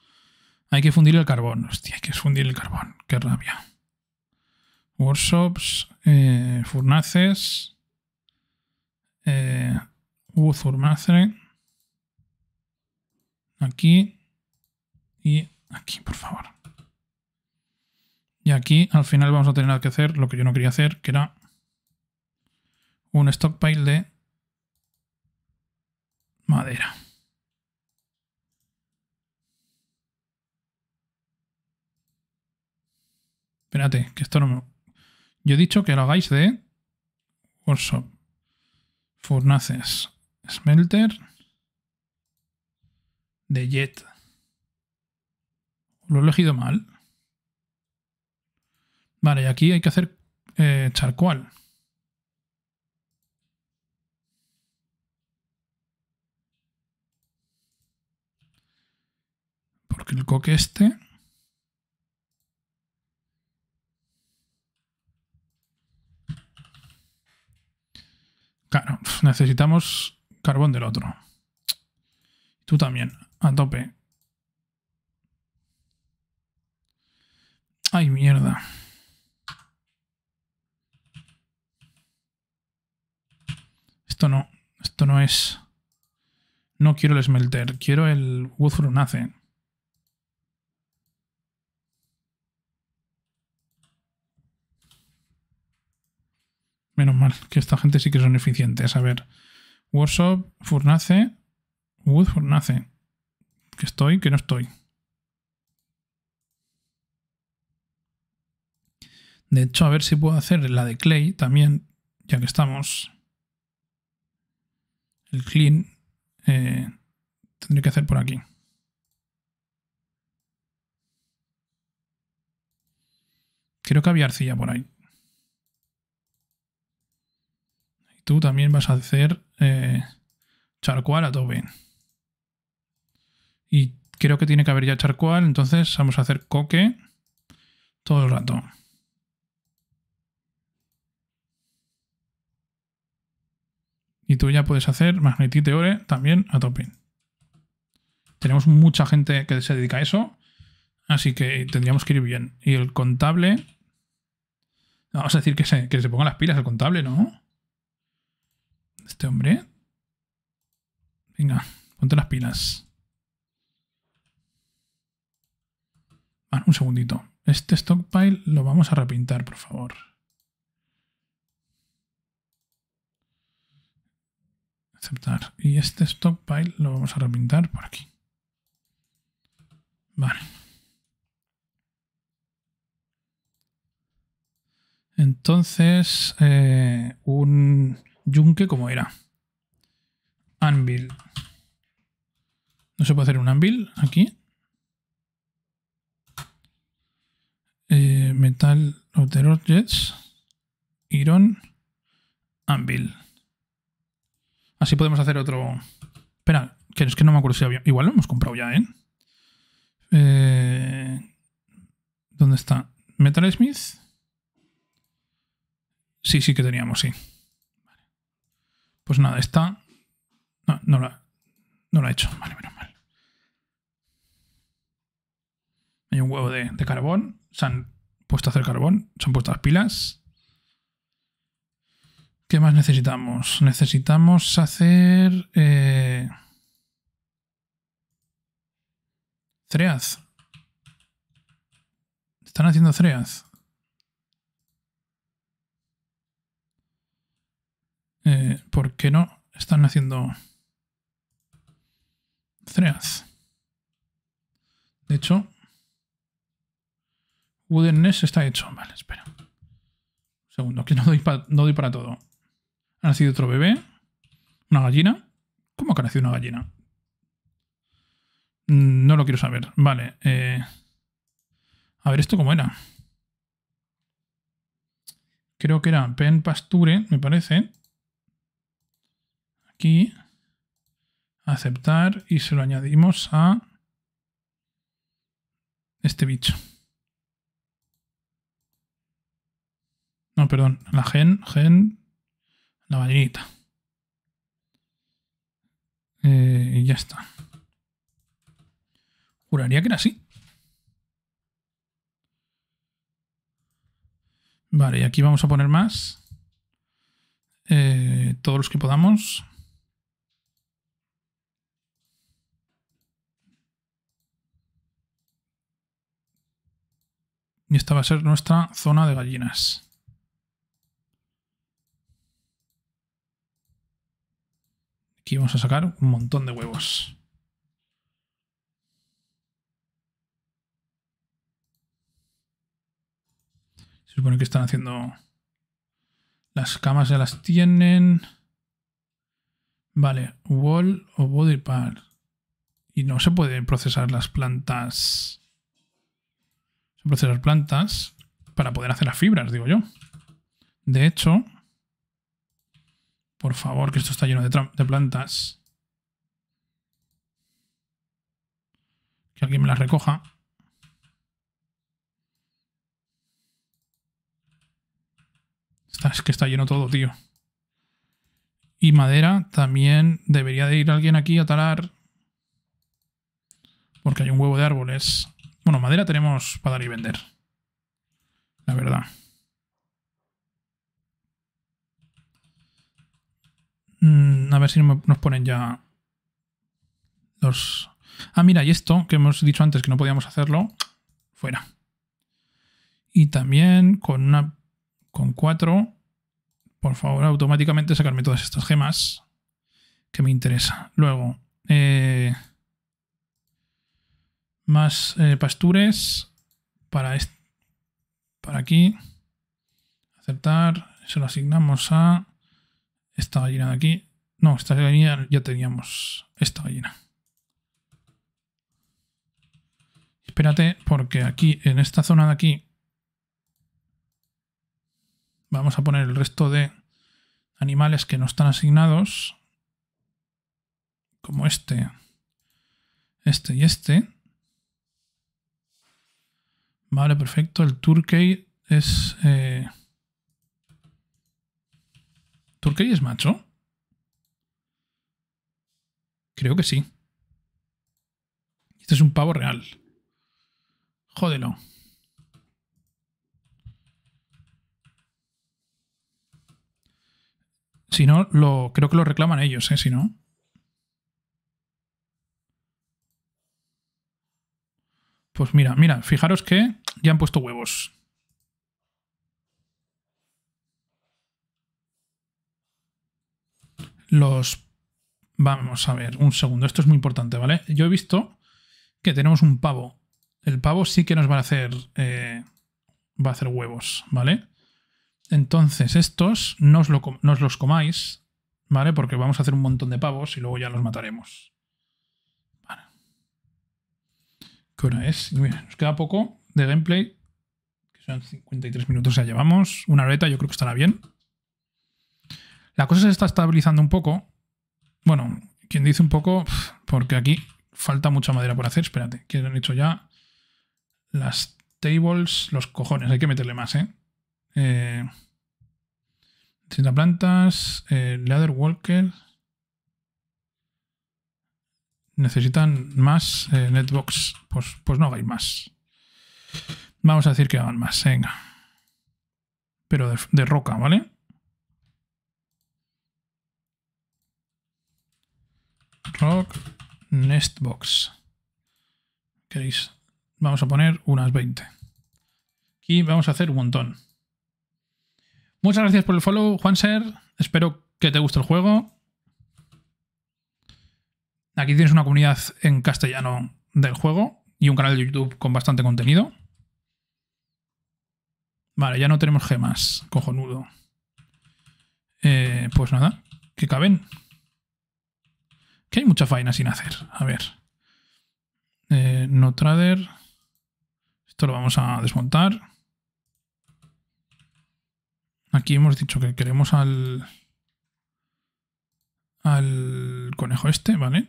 Hay que fundir el carbón. Hostia, hay que fundir el carbón. Qué rabia. Workshops, eh, furnaces. Eh, Aquí. Y aquí, por favor. Y aquí al final vamos a tener que hacer lo que yo no quería hacer, que era un stockpile de madera. Espérate, que esto no me... Yo he dicho que lo hagáis de workshop. Furnaces. Smelter. De jet. Lo he elegido mal. Vale, y aquí hay que hacer eh, Porque el coque este... Claro, necesitamos carbón del otro. Tú también, a tope. Ay, mierda. Esto no, esto no es... No quiero el smelter, quiero el Wood Frunace. Menos mal, que esta gente sí que son eficientes. A ver, Workshop, Furnace, Wood, Furnace. Que estoy, que no estoy. De hecho, a ver si puedo hacer la de Clay también, ya que estamos. El clean eh, tendré que hacer por aquí. Creo que había arcilla por ahí. tú también vas a hacer Charcoal eh, charcual a tope. Y creo que tiene que haber ya Charcoal, entonces vamos a hacer coque todo el rato. Y tú ya puedes hacer magnetite ore también a tope. Tenemos mucha gente que se dedica a eso, así que tendríamos que ir bien. Y el contable... Vamos a decir que se, pongan las pilas el contable, ¿no? Este hombre. Venga, ponte las pilas. Ah, un segundito. Este stockpile lo vamos a repintar, por favor. Aceptar. Y este stockpile lo vamos a repintar por aquí. Vale. Entonces, eh, un Yunque, como era? Anvil. No se puede hacer un anvil aquí. Eh, metal of the Iron. Anvil. Así podemos hacer otro... Espera, que es que no me acuerdo si había... Igual lo hemos comprado ya, ¿eh? eh... dónde está? ¿Metal Smith? Sí, sí que teníamos, sí. Pues nada, está no, no la, no he hecho. Vale, menos mal. Hay un huevo de, carbón. Se han puesto a hacer carbón. Se han puesto las pilas. ¿Qué más necesitamos? Necesitamos hacer... Eh... Están haciendo threads. Eh, ¿Por qué no están haciendo threads? De hecho, Woodenness está hecho. Vale, espera. Un segundo, que no doy, para todo. Ha nacido otro bebé. ¿Una gallina? ¿Cómo que ha nacido una gallina? Mm, no lo quiero saber. Vale. Eh, a ver, ¿esto cómo era? Creo que era Pen Pasture, me parece aquí, aceptar y se lo añadimos a este bicho. No, perdón, la gen, gen, la vainita. Eh, y ya está. Juraría que era así. Vale, y aquí vamos a poner más. Eh, todos los que podamos. Y esta va a ser nuestra zona de gallinas. Aquí vamos a sacar un montón de huevos. Se supone que están haciendo... Las camas ya las tienen. Vale, wall o body part. Y no se pueden procesar las plantas procesar plantas para poder hacer las fibras, digo yo. De hecho, por favor, que esto está lleno de, plantas. Que alguien me las recoja. es que está lleno todo, tío. Y madera también debería de ir alguien aquí a talar. Porque hay un huevo de árboles. Bueno, madera tenemos para dar y vender. La verdad. Mm, a ver si nos ponen ya los... Ah, mira, y esto que hemos dicho antes que no podíamos hacerlo, fuera. Y también con una... con cuatro, por favor, automáticamente sacarme todas estas gemas que me interesa. Luego, eh... Más eh, pastures para, para aquí. Aceptar. Se lo asignamos a esta gallina de aquí. No, esta gallina ya teníamos esta gallina. Espérate, porque aquí, en esta zona de aquí, vamos a poner el resto de animales que no están asignados, como este, este y este. Vale, perfecto. El Turkey es... Eh... es macho? Creo que sí. Este es un pavo real. Jódelo. Si no, lo, creo que lo reclaman ellos, ¿eh? Si no. Pues mira, mira, fijaros que ya han puesto huevos. Los... Vamos a ver, un segundo, esto es muy importante, ¿vale? Yo he visto que tenemos un pavo. El pavo sí que nos va a hacer... Eh, va a hacer huevos, ¿vale? Entonces, estos no os los comáis, ¿vale? Porque vamos a hacer un montón de pavos y luego ya los mataremos. es? nos queda poco de gameplay. Que son 53 minutos, ya llevamos. Una reta yo creo que estará bien. La cosa se está estabilizando un poco. Bueno, quien dice un poco, porque aquí falta mucha madera por hacer. Espérate, que han hecho ya las tables, los cojones. Hay que meterle más, ¿eh? eh 30 plantas, eh, walker necesitan más eh, Netbox. Pues, pues no hagáis más. Vamos a decir que hagan más, venga. Pero de, roca, ¿vale? Rock Nestbox. ¿Queréis? Vamos a poner unas 20. Y vamos a hacer un montón. Muchas gracias por el follow, Juanser. Espero que te guste el juego. Aquí tienes una comunidad en castellano del juego y un canal de YouTube con bastante contenido. Vale, ya no tenemos gemas, cojonudo. Eh, pues nada, que caben. Que hay mucha faena sin hacer. A ver. Eh, no trader. Esto lo vamos a desmontar. Aquí hemos dicho que queremos al... Al conejo este, ¿vale?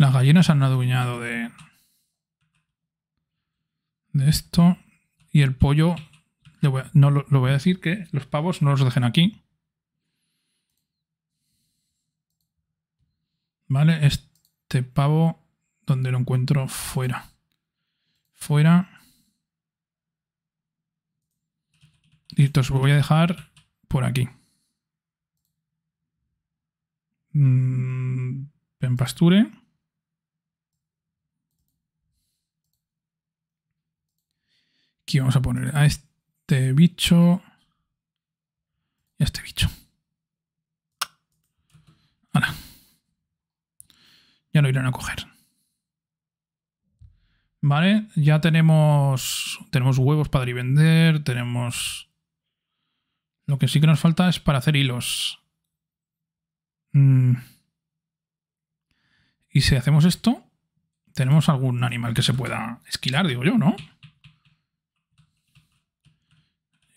Las gallinas han adueñado de, esto. Y el pollo, no lo, voy a decir que los pavos no los dejen aquí. Vale, este pavo, donde lo encuentro? Fuera. Fuera. y os voy a dejar por aquí. Mm, en pasture. Aquí vamos a poner a este bicho y a este bicho. Ya lo irán a coger. Vale, ya tenemos, tenemos huevos para vender, tenemos... Lo que sí que nos falta es para hacer hilos. Mm. Y si hacemos esto, tenemos algún animal que se pueda esquilar, digo yo, ¿no?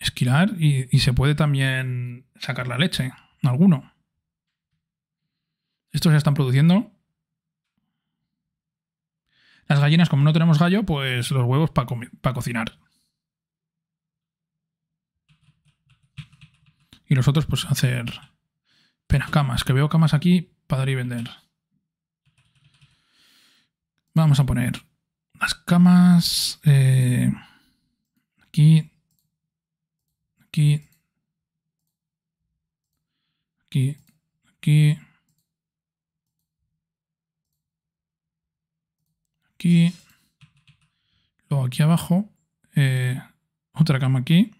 esquilar y, se puede también sacar la leche, alguno. Estos ya están produciendo. Las gallinas, como no tenemos gallo, pues los huevos para cocinar. Y los otros, pues hacer... Espera, camas, que veo camas aquí para dar y vender. Vamos a poner las camas... Eh, aquí aquí, aquí, aquí, aquí, luego aquí abajo, eh, otra cama aquí.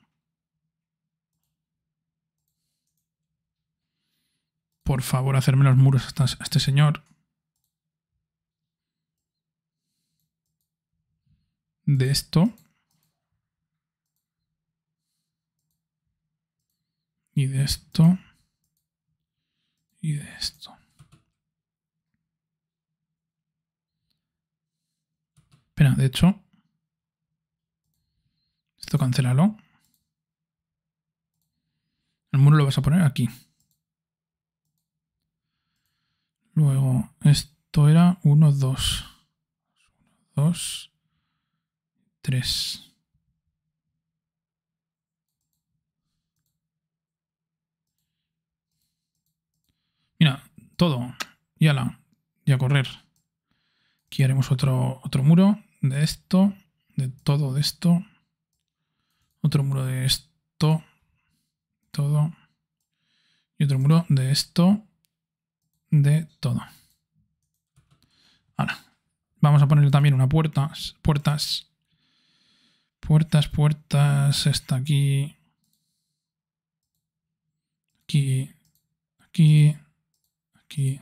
Por favor, hacerme los muros a este señor. De esto. y de esto y de esto. Espera, de hecho, esto cancelalo. El muro lo vas a poner aquí. Luego, esto era 1, 2. 1, 2, 3. Mira, todo. Y ala, y a correr. Aquí haremos otro, otro muro de esto, de todo de esto. Otro muro de esto, todo. Y otro muro de esto, de todo. Ahora, vamos a ponerle también una puerta, puertas, puertas, puertas, esta aquí, aquí, aquí, aquí.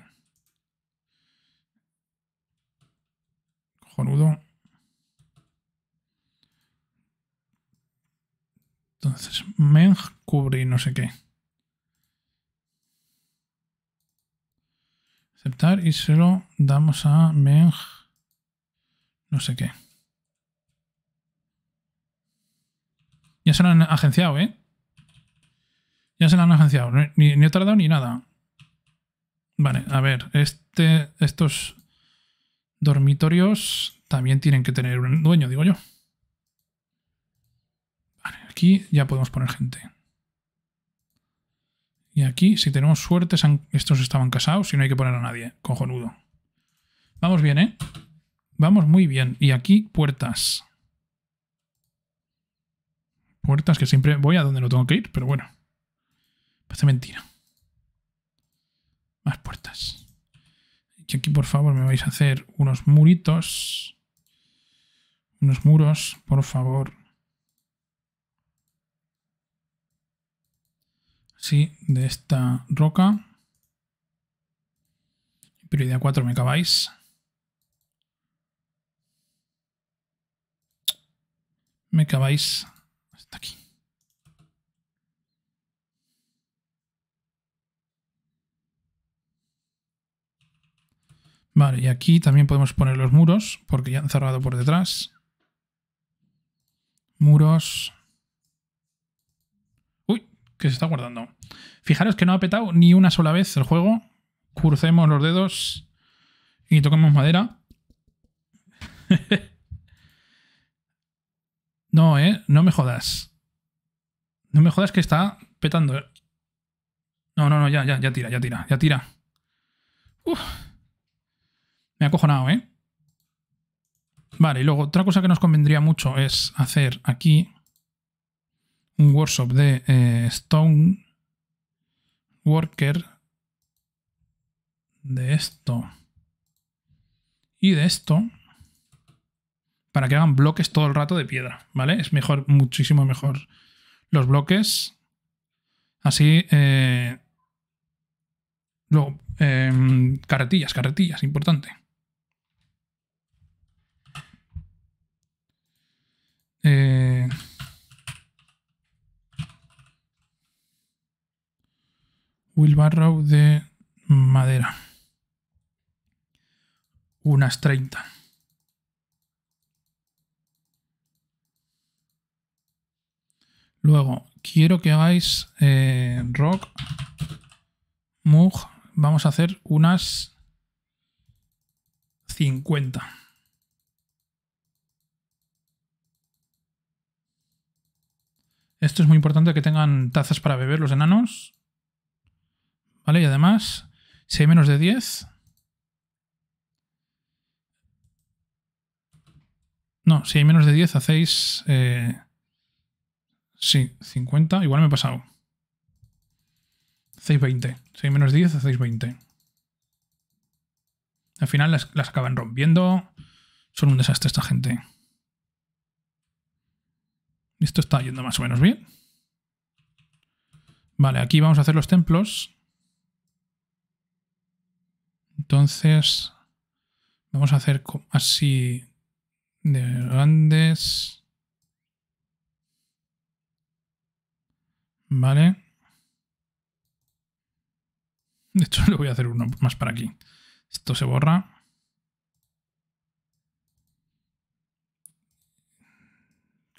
Cojonudo. Entonces, meng y no sé qué. Aceptar y se lo damos a meng no sé qué. Ya se lo han agenciado, ¿eh? Ya se lo han agenciado. ni he tardado ni nada. Vale, a ver, este, estos dormitorios también tienen que tener un dueño, digo yo. Vale, aquí ya podemos poner gente. Y aquí, si tenemos suerte, estos estaban casados y no hay que poner a nadie. Cojonudo. Vamos bien, ¿eh? Vamos muy bien. Y aquí, puertas. Puertas que siempre voy a donde no tengo que ir, pero bueno. Parece mentira. Más puertas. Y aquí, por favor, me vais a hacer unos muritos. Unos muros, por favor. Así, de esta roca. Prioridad 4 me acabáis. Me acabáis hasta aquí. Vale, y aquí también podemos poner los muros, porque ya han cerrado por detrás. Muros. Uy, que se está guardando. Fijaros que no ha petado ni una sola vez el juego. Crucemos los dedos y toquemos madera. no, eh, no me jodas. No me jodas que está petando. Eh. No, no, no, ya, ya, ya tira, ya tira, ya tira. Uf. Me ha cojonado, ¿eh? Vale, y luego otra cosa que nos convendría mucho es hacer aquí un workshop de eh, Stone Worker de esto y de esto para que hagan bloques todo el rato de piedra, ¿vale? Es mejor, muchísimo mejor los bloques. Así, eh, luego, em, carretillas, carretillas, importante. Eh, Wheelbarrow de madera. Unas 30. Luego, quiero que hagáis eh, rock, mug. Vamos a hacer unas 50. Esto es muy importante que tengan tazas para beber los enanos. ¿Vale? Y además, si hay menos de 10... No, si hay menos de 10 hacéis... Eh, sí, 50. Igual me he pasado. Hacéis 20. Si hay menos de 10 hacéis 20. Al final las acaban rompiendo. Son un desastre esta gente. Esto está yendo más o menos bien. Vale, aquí vamos a hacer los templos. Entonces, vamos a hacer así de grandes. Vale. De hecho, le voy a hacer uno más para aquí. Esto se borra.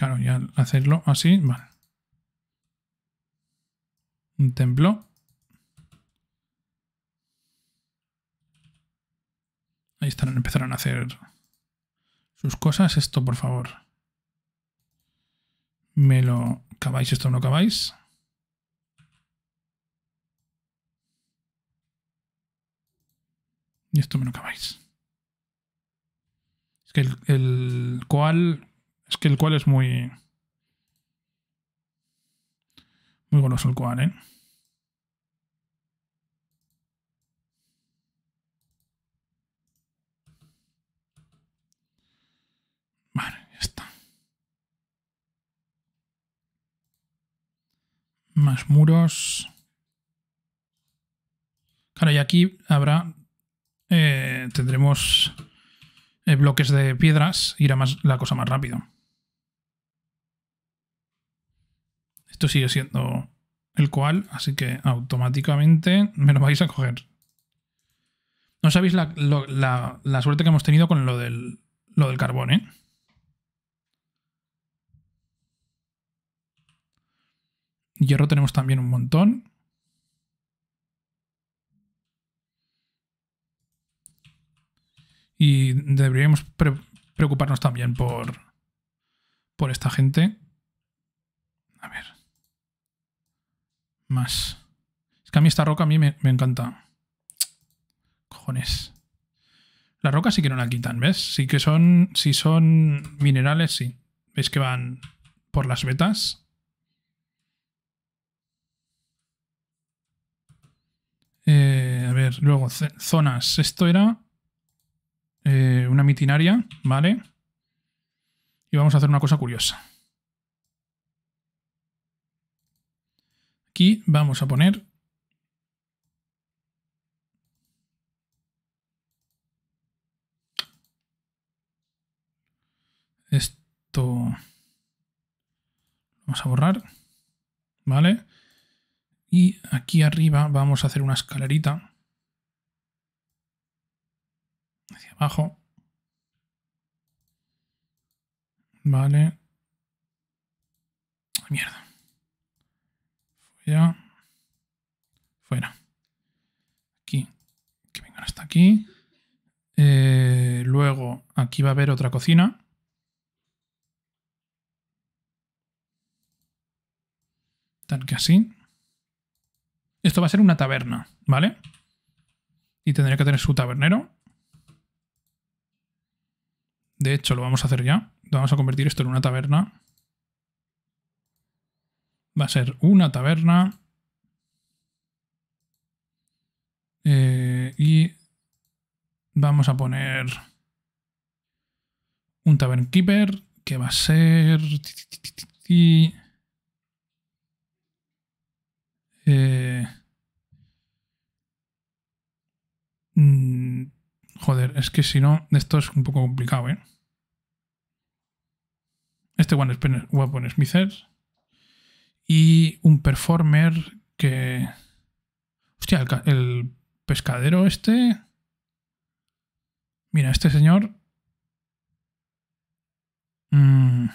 Claro, y al hacerlo así, vale. Un templo. Ahí están, empezaron a hacer sus cosas. Esto, por favor. Me lo ¿Cabáis esto no cabáis? Y esto me lo cabáis. Es que el, el cual es que el cual es muy... Muy goloso el cual, ¿eh? Vale, ya está. Más muros. Claro, y aquí habrá... Eh, tendremos eh, bloques de piedras. Irá más, la cosa más rápido. sigue siendo el cual, así que automáticamente me lo vais a coger. No sabéis la, suerte que hemos tenido con lo del, lo del carbón, ¿eh? Hierro tenemos también un montón. Y deberíamos preocuparnos también por, por esta gente. A ver más. Es que a mí esta roca a mí me, encanta. Cojones. La roca sí que no la quitan, ¿ves? Sí que son, si son minerales, sí. ¿Veis que van por las vetas? Eh, a ver, luego, zonas. Esto era eh, una mitinaria, ¿vale? Y vamos a hacer una cosa curiosa. Aquí vamos a poner esto vamos a borrar, ¿vale? Y aquí arriba vamos a hacer una escalerita hacia abajo, ¿vale? Mierda. Ya. Fuera. Aquí. Que vengan hasta aquí. Eh, luego, aquí va a haber otra cocina. Tal que así. Esto va a ser una taberna, ¿vale? Y tendría que tener su tabernero. De hecho, lo vamos a hacer ya. Vamos a convertir esto en una taberna. Va a ser una taberna. Eh, y vamos a poner un Tavern Keeper que va a ser... Eh, mm, joder, es que si no, esto es un poco complicado, ¿eh? Este One Weapon Smithers y un performer que... Hostia, el, pescadero este... Mira, este señor... Mm,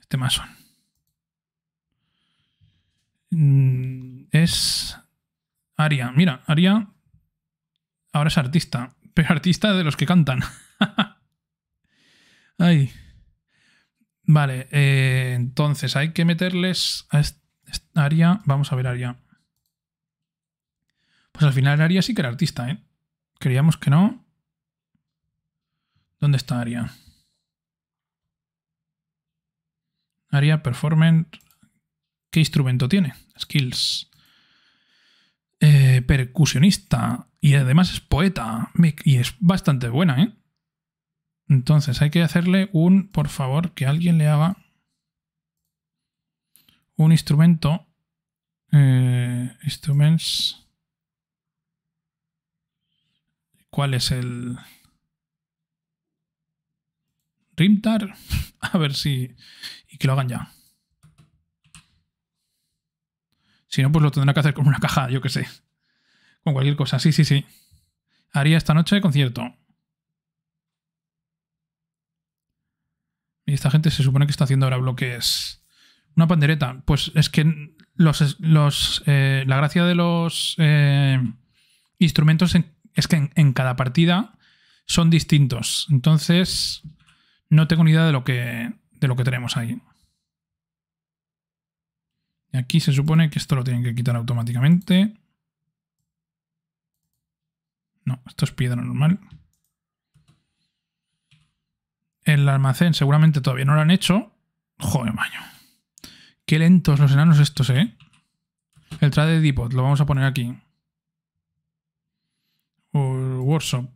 este mason. Mm, es... Aria. Mira, Aria ahora es artista, pero artista de los que cantan. Ay. Vale, eh, entonces hay que meterles a Aria. Vamos a ver Aria. Pues al final Aria sí que era artista, ¿eh? Creíamos que no. ¿Dónde está Aria? Aria Performance. ¿Qué instrumento tiene? Skills. Eh, percusionista. Y además es poeta. Y es bastante buena, ¿eh? Entonces hay que hacerle un, por favor, que alguien le haga un instrumento. Eh, instruments. ¿Cuál es el... Rimtar? A ver si... Y que lo hagan ya. Si no, pues lo tendrá que hacer con una caja, yo qué sé. Con cualquier cosa. Sí, sí, sí. Haría esta noche concierto. Y esta gente se supone que está haciendo ahora bloques. Una pandereta. Pues es que los, eh, la gracia de los eh, instrumentos es que en, cada partida son distintos. Entonces, no tengo ni idea de lo que, de lo que tenemos ahí. Y aquí se supone que esto lo tienen que quitar automáticamente. No, esto es piedra normal el almacén seguramente todavía no lo han hecho. Joder, maño. Qué lentos los enanos estos, ¿eh? El trade depot, lo vamos a poner aquí. Uh, workshop.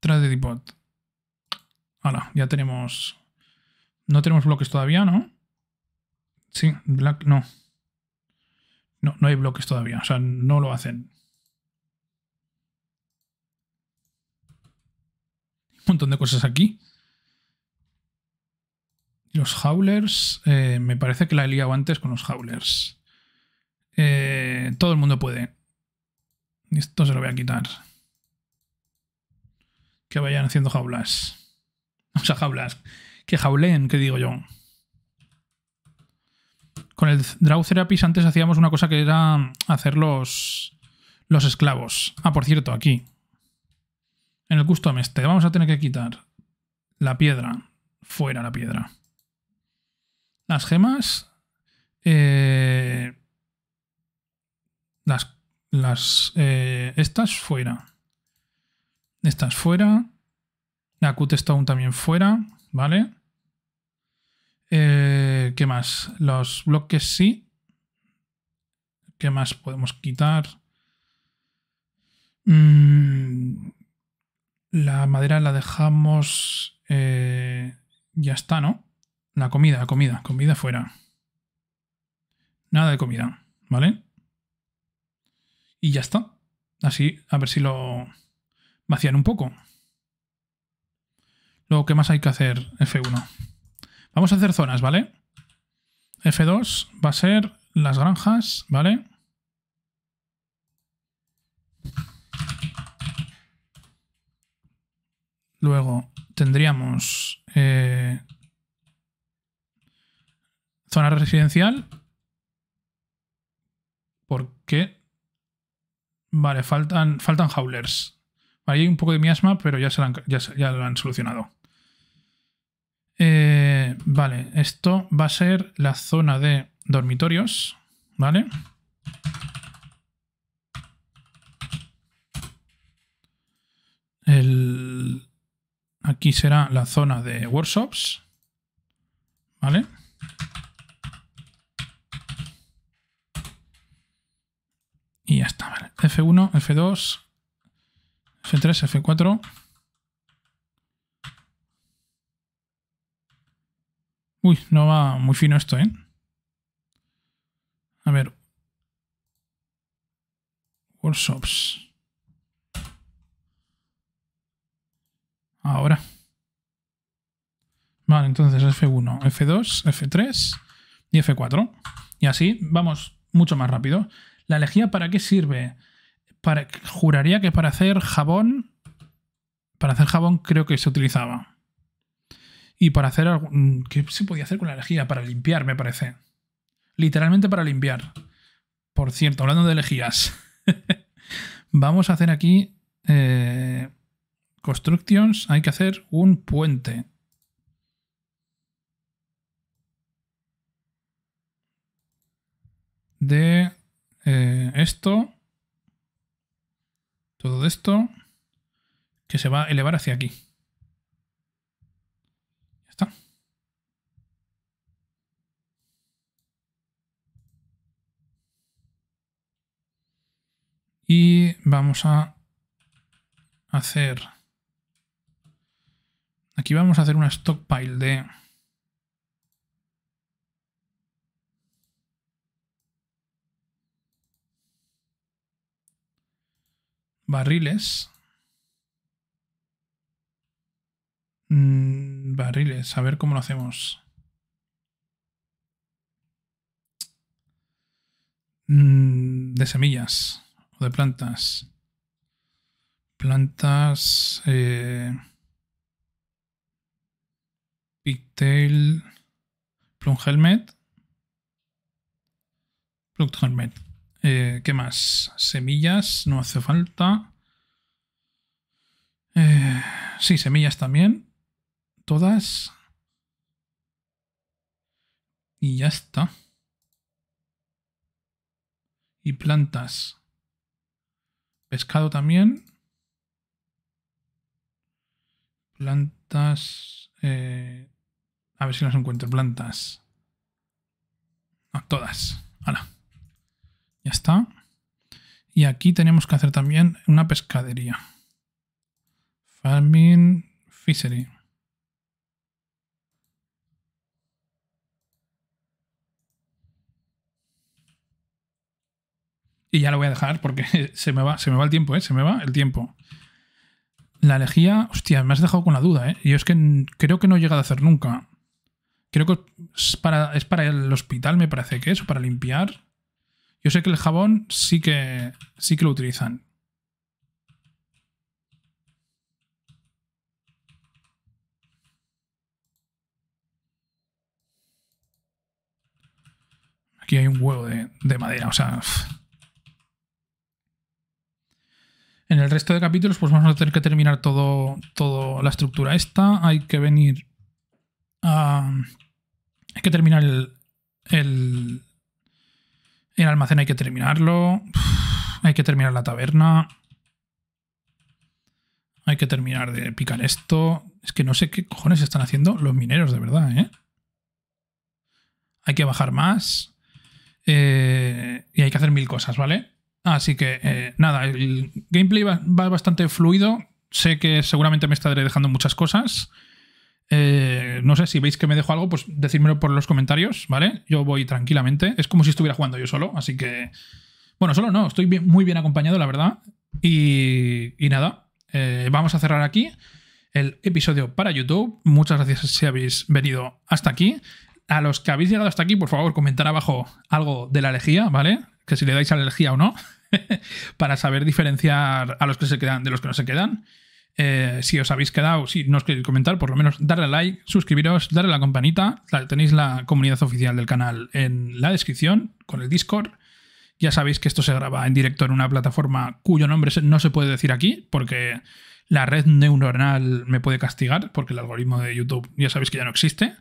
Trade depot. Hala, ya tenemos... No tenemos bloques todavía, ¿no? Sí, black no. No, no hay bloques todavía, o sea, no lo hacen. Un montón de cosas aquí. Los Howlers, eh, me parece que la he liado antes con los Howlers. Eh, todo el mundo puede. Esto se lo voy a quitar. Que vayan haciendo jaulas. O sea, jaulas. Que jaulen, que digo yo. Con el Draw Therapies antes hacíamos una cosa que era hacer los, los esclavos. Ah, por cierto, aquí. En el custom este. Vamos a tener que quitar la piedra. Fuera la piedra. Las gemas. Eh, las. las eh, estas fuera. Estas fuera. La Cutestone también fuera. ¿Vale? Eh, ¿Qué más? Los bloques sí. ¿Qué más podemos quitar? Mm, la madera la dejamos. ya está, ¿no? La comida, comida, comida fuera. Nada de comida, ¿vale? Y ya está. Así, a ver si lo vacían un poco. Luego, ¿qué más hay que hacer? F1. Vamos a hacer zonas, ¿vale? F2 va a ser las granjas, ¿vale? Luego tendríamos eh, zona residencial. Porque... Vale, faltan, faltan haulers Vale, hay un poco de miasma, pero ya, se lo han, ya, lo han solucionado. Eh, vale, esto va a ser la zona de dormitorios, ¿vale? Aquí será la zona de workshops, ¿vale? vale F1, F2, F3, F4. Uy, no va muy fino esto, ¿eh? A ver. Workshops. Ahora. Vale, entonces F1, F2, F3 y F4. Y así vamos mucho más rápido. ¿La elegía para qué sirve? juraría que para hacer jabón, para hacer jabón creo que se utilizaba. Y para hacer algo, ¿qué se podía hacer con la lejía? Para limpiar, me parece. Literalmente para limpiar. Por cierto, hablando de lejías, vamos a hacer aquí eh, constructions. Hay que hacer un puente. De eh, esto todo esto que se va a elevar hacia aquí. está. Y vamos a hacer... Aquí vamos a hacer una stockpile de... barriles. Mm, barriles, a ver cómo lo hacemos. Mm, de semillas o de plantas. Plantas... Eh, pigtail... Plum helmet. Plum helmet. Eh, ¿Qué más? Semillas, no hace falta. Eh, sí, semillas también. Todas. Y ya está. Y plantas. Pescado también. Plantas. Eh, a ver si las encuentro. Plantas. todas. Hola. Ya está. Y aquí tenemos que hacer también una pescadería. Farming Fishery. Y ya lo voy a dejar porque se me va, se me va el tiempo, ¿eh? Se me va el tiempo. La lejía, hostia, me has dejado con la duda, ¿eh? Yo es que creo que no he llegado a hacer nunca. Creo que es para, es para el hospital, me parece que es, para limpiar. Yo sé que el jabón sí que, sí que lo utilizan. Aquí hay un huevo de, madera, o sea... En el resto de capítulos pues vamos a tener que terminar todo, la estructura esta. Hay que venir a... Hay que terminar el el almacén hay que terminarlo. hay que terminar la taberna. Hay que terminar de picar esto. Es que no sé qué cojones están haciendo los mineros, de verdad, ¿eh? Hay que bajar más. Eh, y hay que hacer mil cosas, ¿vale? Así que, eh, nada, el gameplay va, va bastante fluido. Sé que seguramente me estaré dejando muchas cosas. Eh, no sé si veis que me dejo algo, pues decídmelo por los comentarios, ¿vale? Yo voy tranquilamente. Es como si estuviera jugando yo solo, así que. Bueno, solo no, estoy muy bien acompañado, la verdad. Y, nada, eh, vamos a cerrar aquí el episodio para YouTube. Muchas gracias si habéis venido hasta aquí. A los que habéis llegado hasta aquí, por favor, comentar abajo algo de la elegía, ¿vale? Que si le dais a o no, para saber diferenciar a los que se quedan de los que no se quedan. Eh, si os habéis quedado, si no os queréis comentar, por lo menos darle like, suscribiros, darle a la campanita. tenéis la comunidad oficial del canal en la descripción con el Discord. Ya sabéis que esto se graba en directo en una plataforma cuyo nombre no se puede decir aquí, porque la red neuronal me puede castigar, porque el algoritmo de YouTube ya sabéis que ya no existe.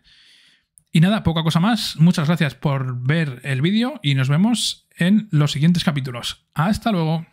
Y nada, poca cosa más. Muchas gracias por ver el vídeo y nos vemos en los siguientes capítulos. Hasta luego.